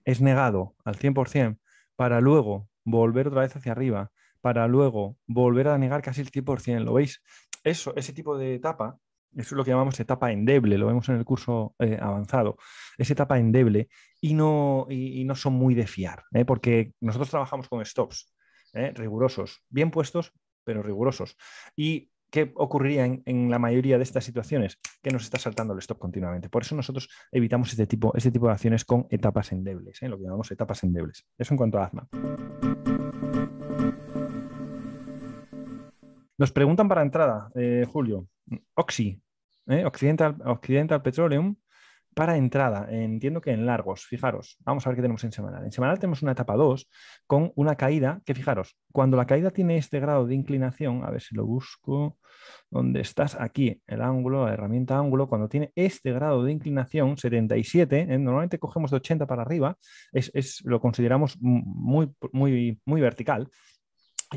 es negado al 100% para luego volver otra vez hacia arriba para luego volver a negar casi el 100%. ¿Lo veis? Eso, ese tipo de etapa, eso es lo que llamamos etapa endeble, lo vemos en el curso eh, avanzado, es etapa endeble y no, y, no son muy de fiar, ¿eh? porque nosotros trabajamos con stops ¿eh? rigurosos, bien puestos, pero rigurosos. ¿Y qué ocurriría en, la mayoría de estas situaciones? Que nos está saltando el stop continuamente. Por eso nosotros evitamos este tipo, este tipo de acciones con etapas endebles, lo que llamamos etapas endebles. Eso en cuanto a ASMA. Nos preguntan para entrada, eh, Julio, Oxy, eh, Occidental, Occidental Petroleum, para entrada, entiendo que en largos, fijaros, vamos a ver qué tenemos en semanal. En semanal tenemos una etapa 2 con una caída, que fijaros, cuando la caída tiene este grado de inclinación, a ver si lo busco, donde estás aquí, el ángulo, la herramienta ángulo, cuando tiene este grado de inclinación, 77, eh, normalmente cogemos de 80 para arriba, es, es, lo consideramos muy, muy, muy vertical,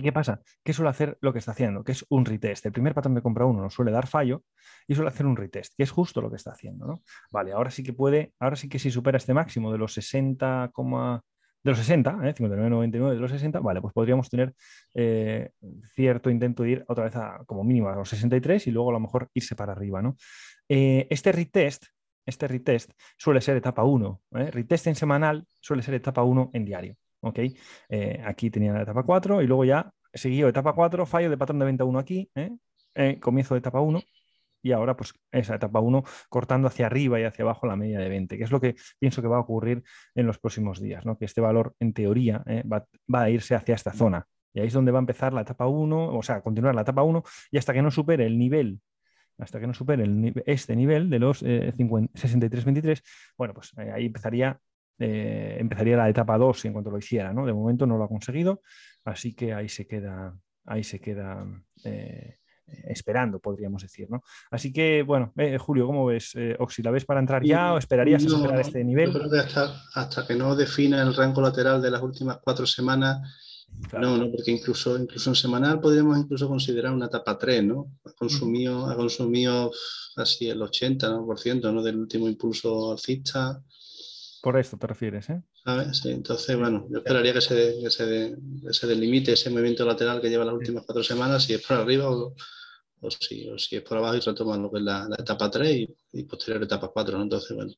qué pasa? Que suele hacer lo que está haciendo, que es un retest. El primer patrón de compra uno nos suele dar fallo y suele hacer un retest, que es justo lo que está haciendo. ¿no? Vale, ahora sí que puede, ahora sí que si supera este máximo de los 60, de los 60, ¿eh? 99, de los 60, vale, pues podríamos tener eh, cierto intento de ir otra vez a, como mínimo a los 63 y luego a lo mejor irse para arriba. ¿no? Eh, este retest este retest suele ser etapa 1. ¿eh? Retest en semanal suele ser etapa 1 en diario. ¿ok? Eh, aquí tenía la etapa 4 y luego ya siguió etapa 4, fallo de patrón de venta 1 aquí, ¿eh? Eh, comienzo de etapa 1 y ahora pues esa etapa 1 cortando hacia arriba y hacia abajo la media de 20, que es lo que pienso que va a ocurrir en los próximos días, que este valor en teoría va, a irse hacia esta zona. Y ahí es donde va a empezar la etapa 1, o sea, continuar la etapa 1 y hasta que no supere el nivel, hasta que no supere el, este nivel de los 63.23, bueno, pues ahí empezaría eh, empezaría la etapa 2 en cuanto lo hiciera, ¿no? De momento no lo ha conseguido, así que ahí se queda, ahí se queda eh, esperando, podríamos decir, Así que, bueno, eh, Julio, ¿cómo ves? Oxy, ¿la ves para entrar ya o esperarías a superar este nivel? hasta, que no defina el rango lateral de las últimas cuatro semanas, no, no, porque incluso, incluso en semanal podríamos incluso considerar una etapa 3, ¿no? Ha consumido, ha consumido así el 80% ¿no? del último impulso alcista por esto te refieres, ¿eh? Ah, sí, entonces, bueno, yo esperaría que se, que se, delimite ese movimiento lateral que lleva las últimas cuatro semanas, si es por arriba o, o, si, o si, es por abajo y retoma lo que es la, etapa 3 y, posterior etapa 4, Entonces, bueno.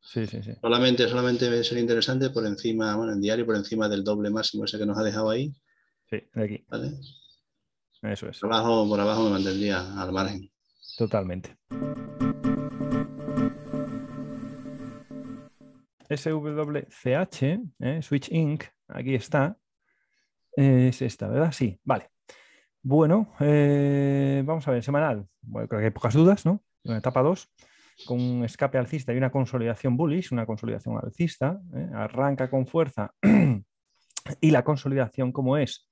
Sí, sí, sí. Solamente, solamente sería interesante por encima, bueno, en diario, por encima del doble máximo ese que nos ha dejado ahí. Sí, aquí. ¿Vale? Eso es. Por abajo, por abajo me mantendría al margen. Totalmente. SWCH, eh, Switch Inc., aquí está. es esta, ¿verdad? Sí, vale. Bueno, eh, vamos a ver, semanal. Bueno, creo que hay pocas dudas, ¿no? en etapa 2, con un escape alcista y una consolidación bullish, una consolidación alcista. ¿eh? Arranca con fuerza y la consolidación, cómo es,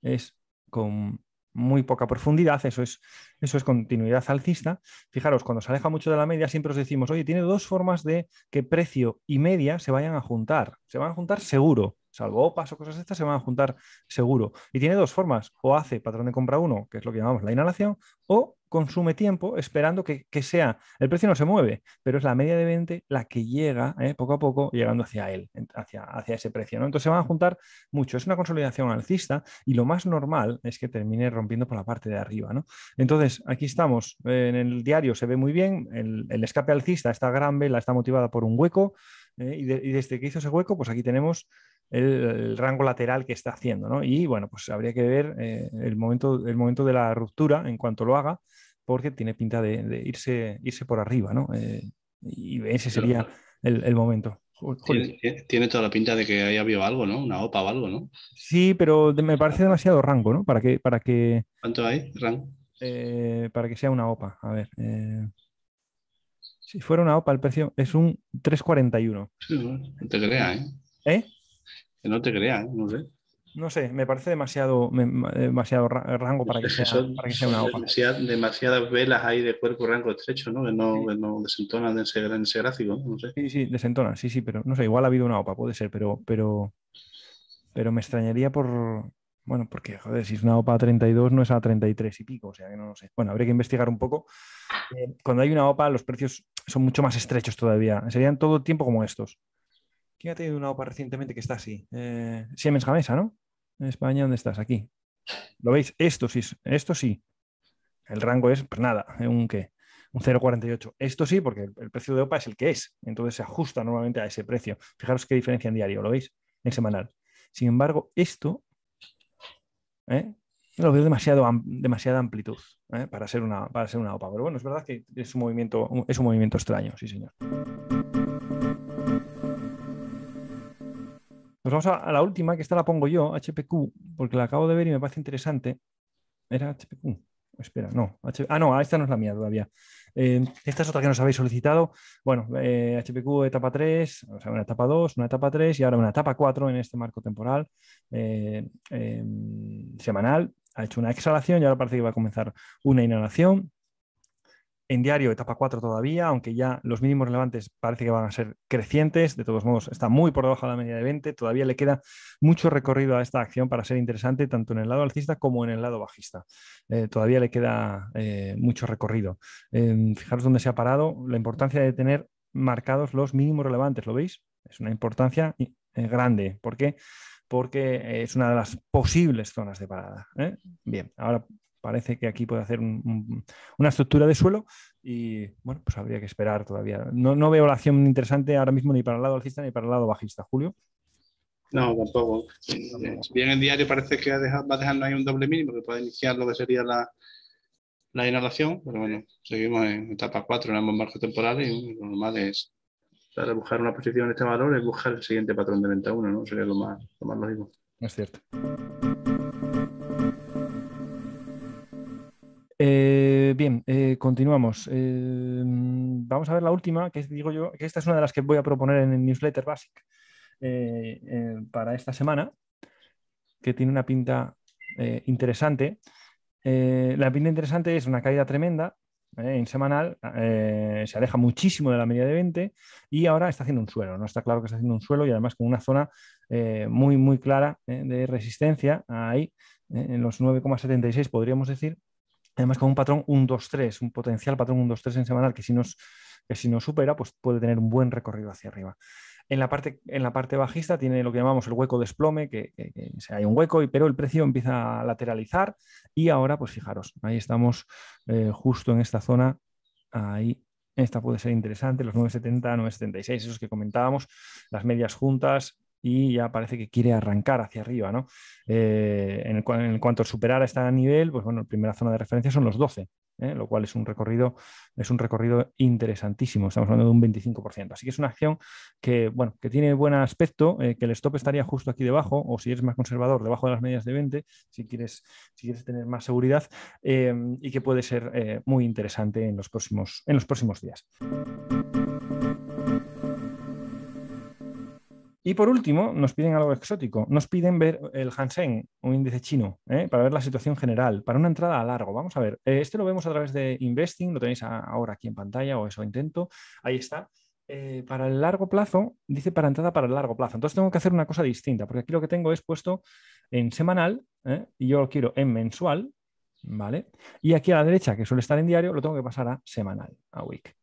es con muy poca profundidad, eso es, eso es continuidad alcista. Fijaros, cuando se aleja mucho de la media, siempre os decimos, oye, tiene dos formas de que precio y media se vayan a juntar, se van a juntar seguro salvo OPAs o cosas estas, se van a juntar seguro. Y tiene dos formas, o hace patrón de compra uno que es lo que llamamos la inhalación, o consume tiempo esperando que, sea, el precio no se mueve, pero es la media de 20 la que llega ¿eh? poco a poco llegando hacia él, hacia, hacia ese precio. Entonces se van a juntar mucho, es una consolidación alcista y lo más normal es que termine rompiendo por la parte de arriba. Entonces aquí estamos, eh, en el diario se ve muy bien, el, escape alcista, esta gran vela está motivada por un hueco ¿eh? y desde que hizo ese hueco, pues aquí tenemos el, rango lateral que está haciendo. ¿no? Y bueno, pues habría que ver eh, el, momento, momento de la ruptura en cuanto lo haga, porque tiene pinta de, irse, irse por arriba, ¿no? Eh, y ese sería el, momento. Tiene, toda la pinta de que haya habido algo, ¿no? Una OPA o algo, ¿no? Sí, pero me parece demasiado rango, ¿no? Para que. Para que ¿Cuánto hay, rango? Eh, para que sea una OPA. A ver. si fuera una OPA, el precio es un 3,41. Sí, no te creas, ¿eh? ¿Eh? Que no te creas, ¿eh? no sé. No sé, me parece demasiado, demasiado rango pues para que, sea, una OPA. Demasiadas, velas hay de cuerpo rango estrecho, ¿no? Que no, desentonan en ese, gráfico, ¿no? sé. Sí, sí, desentonan, sí, sí, pero no sé, igual ha habido una OPA, puede ser, pero, pero, pero me extrañaría por. Bueno, porque, joder, si es una OPA a 32 no es a 33 y pico, o sea que no lo sé. Bueno, habría que investigar un poco. Eh, cuando hay una OPA, los precios son mucho más estrechos todavía. Serían todo el tiempo como estos. ¿Quién ha tenido una OPA recientemente que está así? Eh, Siemens Gamesa, ¿no? En España, ¿dónde estás? Aquí. ¿Lo veis? Esto sí, esto sí. El rango es, pues nada, ¿eh? un qué, un 0,48. Esto sí, porque el, precio de OPA es el que es. Entonces se ajusta normalmente a ese precio. Fijaros qué diferencia en diario, ¿lo veis? En semanal. Sin embargo, esto ¿eh? lo veo demasiado demasiada amplitud para, ser una, para ser una OPA. Pero bueno, es verdad que es un movimiento, es un movimiento extraño, sí, señor. Nos vamos a, la última, que esta la pongo yo, HPQ, porque la acabo de ver y me parece interesante. Era HPQ. Espera, no. Ah, no, esta no es la mía todavía. Eh, esta es otra que nos habéis solicitado. Bueno, HPQ eh, etapa 3, o sea, una etapa 2, una etapa 3 y ahora una etapa 4 en este marco temporal eh, semanal. Ha hecho una exhalación y ahora parece que va a comenzar una inhalación en diario etapa 4 todavía, aunque ya los mínimos relevantes parece que van a ser crecientes, de todos modos está muy por debajo de la media de 20, todavía le queda mucho recorrido a esta acción para ser interesante tanto en el lado alcista como en el lado bajista. Eh, todavía le queda eh, mucho recorrido. Em, fijaros dónde se ha parado, la importancia de tener marcados los mínimos relevantes, ¿lo veis? Es una importancia eh, grande, ¿Por qué? porque es una de las posibles zonas de parada. Bien, ahora parece que aquí puede hacer una estructura de suelo y bueno, pues habría que esperar todavía. No, no veo la acción interesante ahora mismo ni para el lado alcista ni para el lado bajista, Julio. No, tampoco. Bien, en diario parece que va dejando ahí un doble mínimo que puede iniciar lo que sería la, la inhalación, pero bueno, seguimos en etapa 4 en ambos marcos temporales lo normal es buscar una posición en este valor es buscar el siguiente patrón de venta 1, ¿no? Sería lo más, lo más lógico. Es cierto. Eh, bien, eh, continuamos. Eh, mm, vamos a ver la última, que digo yo, que esta es una de las que voy a proponer en el newsletter Basic para esta semana, que tiene una pinta interesante. la pinta interesante es una caída tremenda en semanal, se aleja muchísimo de la media de 20 y ahora está haciendo un suelo, no está claro que está haciendo un suelo y además con una zona muy, muy clara de resistencia ahí, en los 9,76 podríamos decir Además, con un patrón 1-2-3, un potencial patrón 1-2-3 en semanal, que si, nos, si nos supera, pues puede tener un buen recorrido hacia arriba. En la, parte, en la parte bajista tiene lo que llamamos el hueco desplome, que, que, hay un hueco, y, pero el precio empieza a lateralizar. Y ahora, pues fijaros, ahí estamos eh, justo en esta zona, ahí esta puede ser interesante, los 970, 976, esos que comentábamos, las medias juntas, y ya parece que quiere arrancar hacia arriba. ¿no? Eh, en, cuanto a superar a este nivel, pues bueno, la primera zona de referencia son los 12, ¿eh? lo cual es un, recorrido, es un recorrido interesantísimo. Estamos hablando de un 25%. Así que es una acción que, bueno, que tiene buen aspecto, eh, que el stop estaría justo aquí debajo, o si eres más conservador, debajo de las medias de 20, si quieres, si quieres tener más seguridad, y que puede ser muy interesante en los próximos, en los próximos días. Y por último, nos piden algo exótico. Nos piden ver el Hansen, un índice chino, ¿eh? para ver la situación general, para una entrada a largo. Vamos a ver, este lo vemos a través de Investing, lo tenéis ahora aquí en pantalla o eso intento. Ahí está. Eh, para el largo plazo, dice para entrada para el largo plazo. Entonces tengo que hacer una cosa distinta, porque aquí lo que tengo es puesto en semanal y yo lo quiero en mensual, ¿vale? Y aquí a la derecha, que suele estar en diario, lo tengo que pasar a semanal, a week.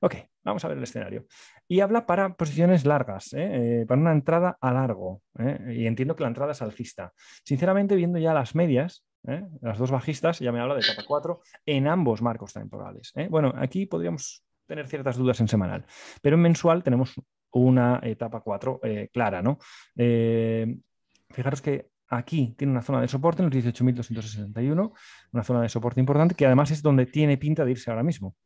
Ok, Vamos a ver el escenario. Y habla para posiciones largas, ¿eh? Eh, para una entrada a largo. ¿eh? Y entiendo que la entrada es alcista. Sinceramente, viendo ya las medias, las dos bajistas, ya me habla de etapa 4, en ambos marcos temporales. Bueno, aquí podríamos tener ciertas dudas en semanal, pero en mensual tenemos una etapa 4 clara, ¿no? fijaros que aquí tiene una zona de soporte en los 18.261, una zona de soporte importante que además es donde tiene pinta de irse ahora mismo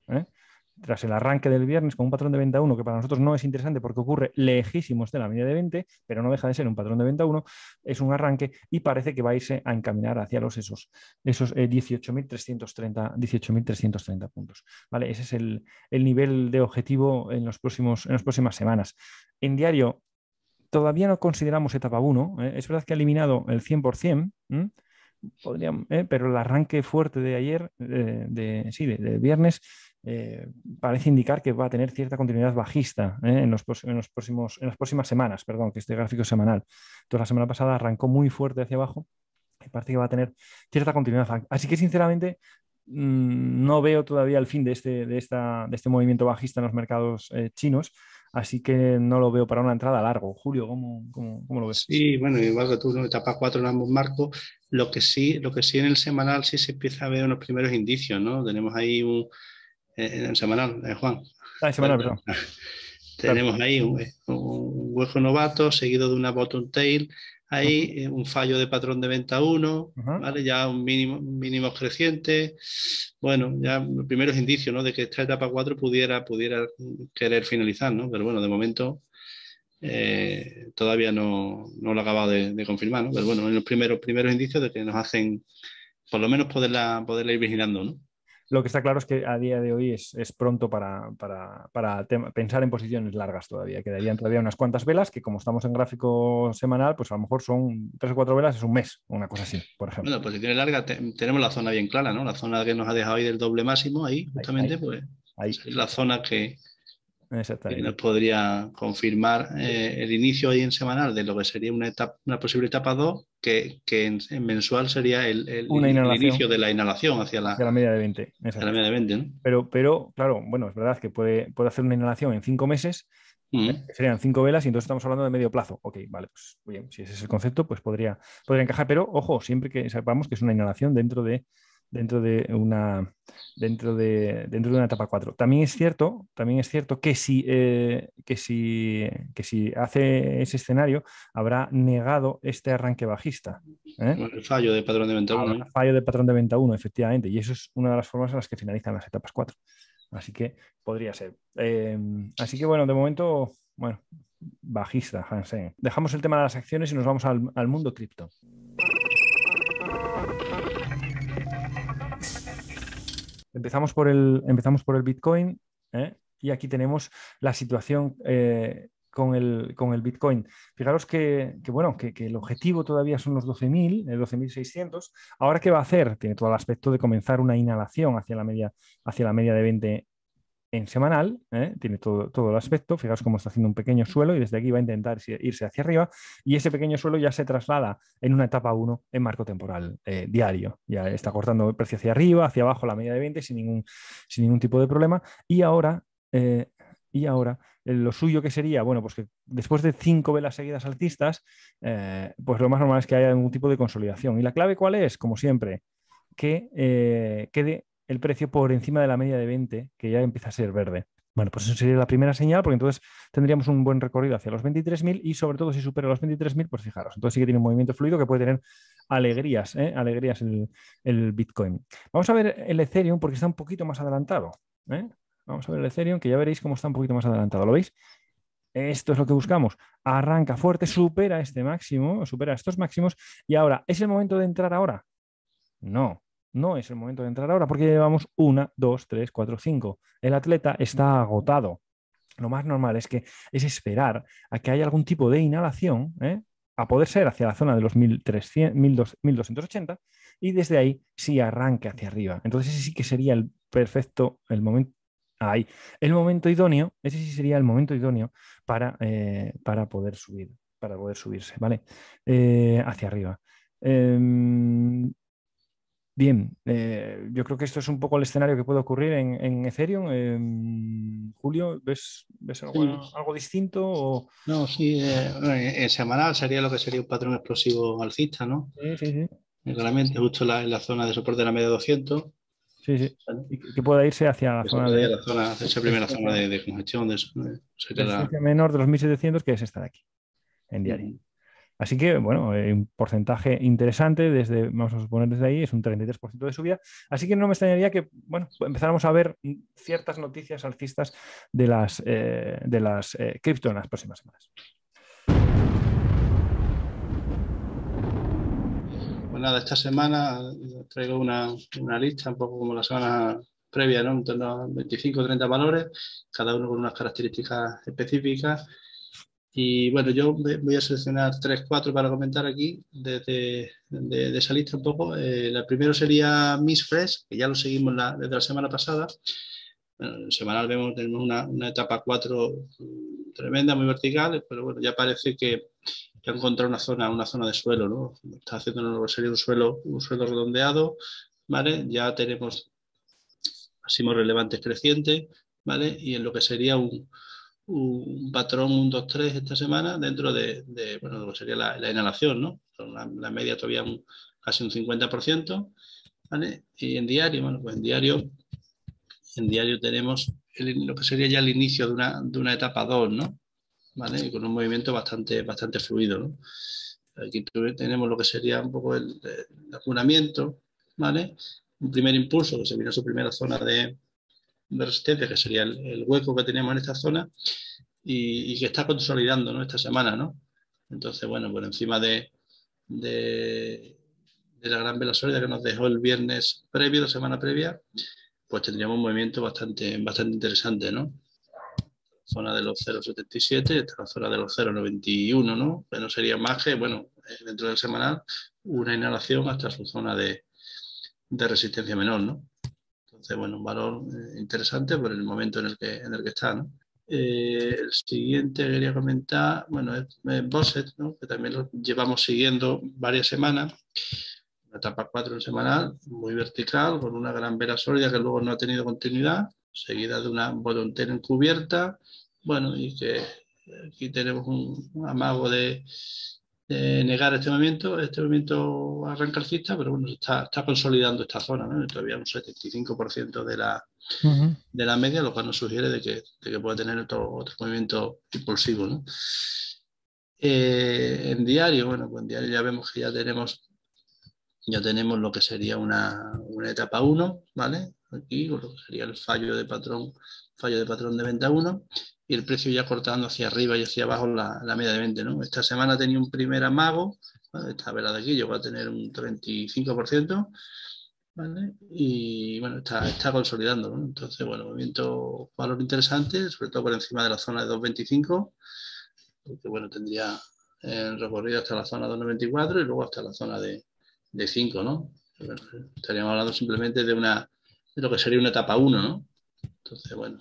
tras el arranque del viernes con un patrón de venta 1 que para nosotros no es interesante porque ocurre lejísimos de la media de 20, pero no deja de ser un patrón de venta 1, es un arranque y parece que va a irse a encaminar hacia los esos, esos 18.330 eh, puntos. ¿vale? Ese es el, nivel de objetivo en, los próximos, en las próximas semanas. En diario, todavía no consideramos etapa 1, ¿eh? es verdad que ha eliminado el 100%. Podríamos, ¿eh? pero el arranque fuerte de ayer, de, sí, de, viernes, eh, parece indicar que va a tener cierta continuidad bajista ¿eh? en, los, próximos, en las próximas semanas, perdón, que este gráfico semanal. Entonces la semana pasada arrancó muy fuerte hacia abajo parece que va a tener cierta continuidad. Así que sinceramente mm, no veo todavía el fin de este, de, este movimiento bajista en los mercados eh, chinos. Así que no lo veo para una entrada a largo. Julio, ¿cómo, cómo, lo ves? Sí, bueno, igual que tú, ¿no? etapa 4 en ambos marcos. Lo que sí, lo que sí en el semanal sí se empieza a ver unos primeros indicios, ¿no? Tenemos ahí un, en eh, eh, semanal, en eh, Juan. Ah, en semanal, perdón. Ah, tenemos ahí un, hueco novato seguido de una bottom tail, ahí un fallo de patrón de venta 1, ¿vale? ya un mínimo, mínimo creciente. Bueno, ya los primeros indicios ¿no? de que esta etapa 4 pudiera, pudiera querer finalizar, ¿no? pero bueno, de momento todavía no, lo acabo de, confirmar, ¿no? pero bueno, en los primeros, primeros indicios de que nos hacen por lo menos poderla, poderla ir vigilando. ¿no? Lo que está claro es que a día de hoy es, pronto para, pensar en posiciones largas todavía. Quedarían todavía unas cuantas velas que como estamos en gráfico semanal, pues a lo mejor son tres o cuatro velas, es un mes, una cosa así, por ejemplo. Bueno, posiciones largas tenemos la zona bien clara, ¿no? La zona que nos ha dejado ahí del doble máximo, ahí justamente, pues ahí. es la zona que, nos podría confirmar eh, el inicio ahí en semanal de lo que sería una, una posible etapa 2 que, en, mensual sería el, inicio de la inhalación hacia la, media de 20. pero, claro, bueno, es verdad que puede, hacer una inhalación en cinco meses, mm. eh, serían cinco velas, y entonces estamos hablando de medio plazo. Ok, vale, pues bien, si ese es el concepto, pues podría, podría encajar, pero ojo, siempre que sepamos que es una inhalación dentro de dentro de una, dentro de, dentro de una etapa 4. También es cierto, también es cierto que, si, eh, que, si, que si hace ese escenario habrá negado este arranque bajista. ¿eh? El fallo de patrón de venta 1. ¿eh? fallo de patrón de venta 1, efectivamente. Y eso es una de las formas en las que finalizan las etapas 4. Así que podría ser. así que bueno, de momento, bueno, bajista, Hansen. Dejamos el tema de las acciones y nos vamos al, al mundo cripto. Empezamos por el, empezamos por el Bitcoin ¿eh? y aquí tenemos la situación eh, con, el, con, el, Bitcoin. Fijaros que, bueno, que, el objetivo todavía son los 12.000, 12.600. Ahora, ¿qué va a hacer? Tiene todo el aspecto de comenzar una inhalación hacia la media, hacia la media de 20, en semanal, ¿eh? tiene todo, el aspecto, fijaos cómo está haciendo un pequeño suelo y desde aquí va a intentar irse hacia arriba y ese pequeño suelo ya se traslada en una etapa 1 en marco temporal eh, diario, ya está cortando el precio hacia arriba, hacia abajo, la media de 20 sin ningún, ningún tipo de problema y ahora... Eh, y ahora, lo suyo que sería, bueno, pues que después de cinco velas seguidas altistas, pues lo más normal es que haya algún tipo de consolidación. ¿Y la clave cuál es? Como siempre, que quede el precio por encima de la media de 20, que ya empieza a ser verde. Bueno, pues eso sería la primera señal, porque entonces tendríamos un buen recorrido hacia los 23.000 y sobre todo si supera los 23.000, pues fijaros, entonces sí que tiene un movimiento fluido que puede tener alegrías, ¿eh? alegrías el, el, Bitcoin. Vamos a ver el Ethereum porque está un poquito más adelantado. ¿eh? Vamos a ver el Ethereum, que ya veréis cómo está un poquito más adelantado. ¿Lo veis? Esto es lo que buscamos. Arranca fuerte, supera este máximo, supera estos máximos y ahora, ¿es el momento de entrar ahora? No, no es el momento de entrar ahora porque llevamos una, dos, tres, cuatro, cinco. El atleta está agotado. Lo más normal es que es esperar a que haya algún tipo de inhalación, ¿eh? a poder ser hacia la zona de los 1280 y desde ahí sí arranque hacia arriba. Entonces ese sí que sería el perfecto, el momento, ahí, el momento idóneo, ese sí sería el momento idóneo para, eh, para poder subir, para poder subirse, ¿vale? Eh, hacia arriba. Em, Bien, eh, yo creo que esto es un poco el escenario que puede ocurrir en, en Ethereum. Julio, ¿ves, algo, distinto? O... No, sí, eh, en semanal sería lo que sería un patrón explosivo alcista, ¿no? Sí, sí, sí. Eh, justo en la zona de soporte de la media 200. Sí, sí. que pueda irse hacia la, zona de... la esa primera zona de, congestión. De, menor de los 1700, que es estar aquí, en diario. Así que, bueno, eh, un porcentaje interesante, desde, vamos a suponer desde ahí, es un 33% de subida. Así que no me extrañaría que, bueno, empezáramos a ver ciertas noticias alcistas de las, eh, eh, cripto en las próximas semanas. Bueno, pues nada, esta semana traigo una, una lista, un poco como la semana previa, ¿no? En torno a 25 o 30 valores, cada uno con unas características específicas y bueno, yo voy a seleccionar tres, cuatro para comentar aquí desde de, esa lista un poco. el eh, primero sería Miss Fresh, que ya lo seguimos desde la semana pasada. Bueno, semanal vemos tenemos una, etapa 4 tremenda, muy vertical, pero bueno, ya parece que, que ha encontrado una zona, una zona de suelo, ¿no? Está haciendo una sería un suelo, un suelo redondeado, ¿vale? Ya tenemos asimismo, relevantes crecientes, ¿vale? Y en lo que sería un, un patrón 1, 2, 3 esta semana dentro de, bueno, lo que sería la, inhalación, ¿no? La, media todavía casi un 50%, ¿vale? Y en diario, bueno, pues en diario, en diario tenemos lo que sería ya el inicio de una, de una etapa 2, ¿no? ¿Vale? Y con un movimiento bastante, bastante fluido, ¿no? Aquí tenemos lo que sería un poco el, acunamiento ¿vale? Un primer impulso que se vino a su primera zona de, de resistencia, que sería el, hueco que tenemos en esta zona, y, que está consolidando ¿no? esta semana. ¿no? Entonces, bueno, por encima de, la gran vela sólida que nos dejó el viernes previo, la semana previa, pues tendríamos un movimiento bastante, bastante interesante, ¿no? Zona de los 0,77 esta la zona de los 0,91, ¿no? no sería más que, bueno, eh, dentro del semanal, una inhalación hasta su zona de, de resistencia menor, ¿no? Entonces, bueno, un valor eh, interesante por el momento en el que, en el que está. Eh, el siguiente que quería comentar, bueno, es, Bosset, que también lo llevamos siguiendo varias semanas. Una etapa 4 en semanal, muy vertical, con una gran vela sólida que luego no ha tenido continuidad, seguida de una volontera encubierta. Bueno, y que eh, aquí tenemos un amago de, negar este movimiento, este movimiento arrancalcista, pero bueno, está, consolidando esta zona, todavía un 75% de la, de la media, lo cual nos sugiere de que, de puede tener otro, otro movimiento impulsivo. Eh, en diario, bueno, pues en diario ya vemos que ya tenemos, ya tenemos lo que sería una, etapa 1, ¿vale? Aquí, lo que sería el fallo de patrón, fallo de patrón de venta 1, y el precio ya cortando hacia arriba y hacia abajo la, media de 20. ¿no? Esta semana tenía un primer amago, esta vela de aquí yo va a tener un 35%, ¿vale? y bueno, está, consolidando. Entonces, bueno, movimiento valor interesante, sobre todo por encima de la zona de 2.25, porque bueno, tendría el eh, recorrido hasta la zona de 2.94 y luego hasta la zona de, 5, ¿no? Eh, estaríamos hablando simplemente de una de lo que sería una etapa 1, ¿no? Entonces, bueno,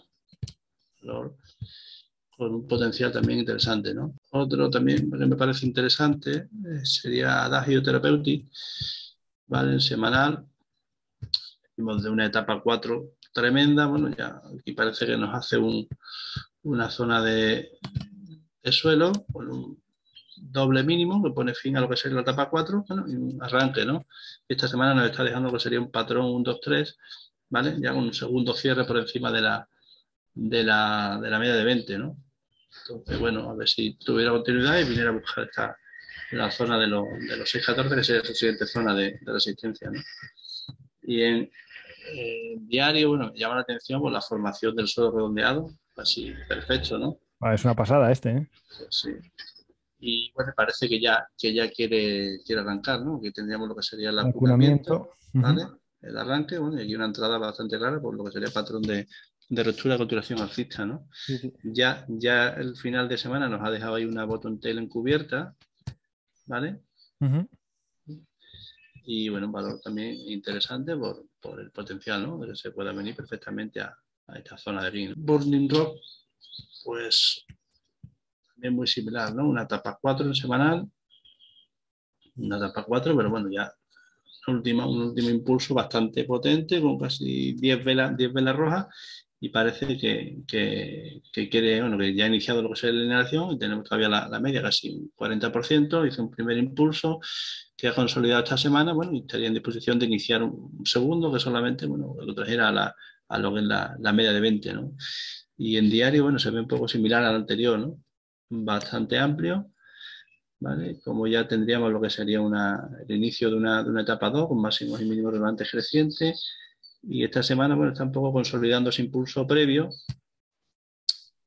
con un potencial también interesante. ¿no? Otro también que me parece interesante eh, sería Adagio Therapeutic, ¿vale? En semanal, de una etapa 4 tremenda, bueno, ya aquí parece que nos hace una zona de, suelo con un doble mínimo que pone fin a lo que sería la etapa 4, bueno, y un arranque, ¿no? Esta semana nos está dejando que sería un patrón 1, 2, 3, ¿vale? Ya un segundo cierre por encima de la, de la media de 20, ¿no? Entonces, bueno, a ver si tuviera continuidad y viniera a buscar esta, la zona de, de los 614, que sería su siguiente zona de, resistencia. ¿no? Y en eh, diario, bueno, llama la atención por pues, la formación del suelo redondeado, así perfecto, ¿no? Ah, es una pasada este, ¿eh? Sí. Y bueno, parece que ya, que ya quiere, quiere arrancar, ¿no? Que tendríamos lo que sería el acunamiento, ¿vale? El arranque, bueno, y aquí una entrada bastante clara por lo que sería patrón de, de ruptura de duración alcista, ¿no? Ya, ya el final de semana nos ha dejado ahí una bottom tail encubierta, ¿vale? Y bueno, un valor también interesante por, el potencial, ¿no? De Que se pueda venir perfectamente a, esta zona de green. Burning Rock, pues también muy similar, ¿no? Una etapa 4 en semanal, una etapa 4, pero bueno, ya un último impulso bastante potente con casi 10 velas, 10 velas rojas y parece que, que, quiere, que ya ha iniciado lo que es la generación y tenemos todavía la, media casi un 40%, hizo un primer impulso que ha consolidado esta semana, bueno, y estaría en disposición de iniciar un, segundo que solamente, bueno, lo trajera a, la, a lo que es la, media de 20, Y en diario, bueno, se ve un poco similar al anterior, Bastante amplio, ¿vale? Como ya tendríamos lo que sería el inicio de una, de una etapa 2 con máximos y mínimos relevantes crecientes, y esta semana, bueno, está un poco consolidando ese impulso previo.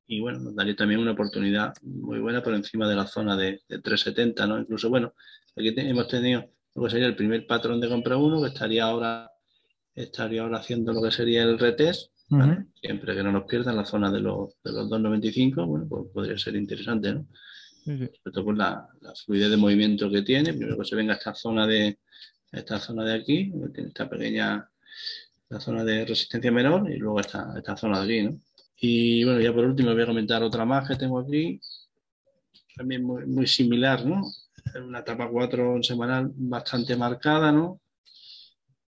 Y bueno, nos daría también una oportunidad muy buena por encima de la zona de, 370, ¿no? Incluso, bueno, aquí hemos tenido lo que sería el primer patrón de compra 1, que estaría ahora, estaría ahora haciendo lo que sería el retest. Siempre que no nos pierdan la zona de los, 2.95, bueno, pues podría ser interesante, ¿no? sobre todo por la, fluidez de movimiento que tiene, primero que se venga a esta zona de esta zona de aquí, tiene esta pequeña la zona de resistencia menor y luego esta, esta zona de aquí, ¿no? Y bueno, ya por último voy a comentar otra más que tengo aquí, también muy, similar, ¿no? Una etapa 4 semanal bastante marcada, ¿no?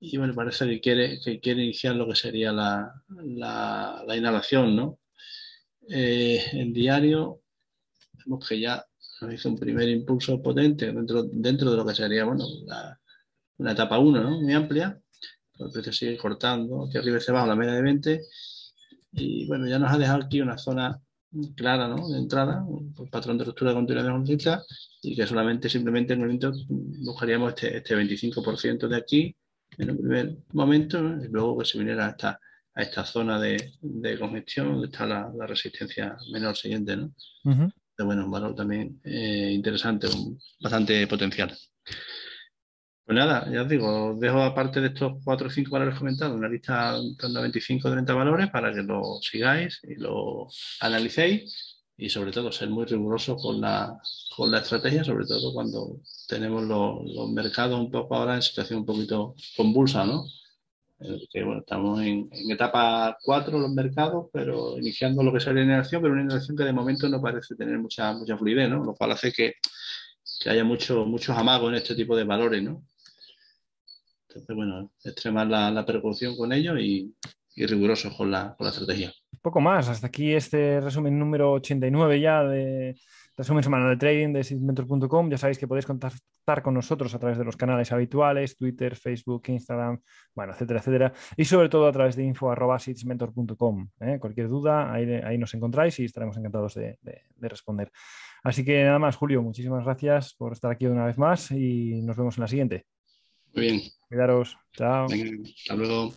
Y bueno, parece que quiere, que quiere iniciar lo que sería la, inhalación, ¿no? Eh, en diario, vemos que ya nos hizo un primer impulso potente dentro, dentro de lo que sería, bueno, una etapa 1, ¿no? Muy amplia el precio sigue cortando, que arriba se baja la media de 20 y bueno, ya nos ha dejado aquí una zona clara de entrada, un patrón de ruptura continua de la y que solamente simplemente en el momento buscaríamos este, 25% este de aquí en el primer momento y luego que se viniera hasta a esta zona de, congestión donde está la, resistencia menor siguiente, ¿no? Pero bueno, un valor también eh, interesante, bastante potencial. Pues nada, ya os digo, dejo aparte de estos cuatro o cinco valores comentados, una lista de 25 o 30 valores para que lo sigáis y lo analicéis y sobre todo ser muy riguroso con la, con la estrategia, sobre todo cuando tenemos los, mercados un poco ahora en situación un poquito convulsa, ¿no? Eh, bueno, estamos en, etapa 4 los mercados, pero iniciando lo que es la generación, pero una generación que de momento no parece tener mucha, mucha fluidez, ¿no? Lo cual hace que, que haya mucho, muchos amagos en este tipo de valores, ¿no? Entonces, bueno, extremar la, la precaución con ello y, y rigurosos con la, estrategia. Poco más, hasta aquí este resumen número 89 ya de resumen semanal de trading de sitmentor.com, Ya sabéis que podéis contactar con nosotros a través de los canales habituales, Twitter, Facebook, Instagram, bueno, etcétera, etcétera. Y sobre todo a través de arroba ¿eh? Cualquier duda, ahí, nos encontráis y estaremos encantados de responder. Así que nada más, Julio, muchísimas gracias por estar aquí una vez más y nos vemos en la siguiente. Muy bien. Cuidaros. Chao. Venga, hasta luego.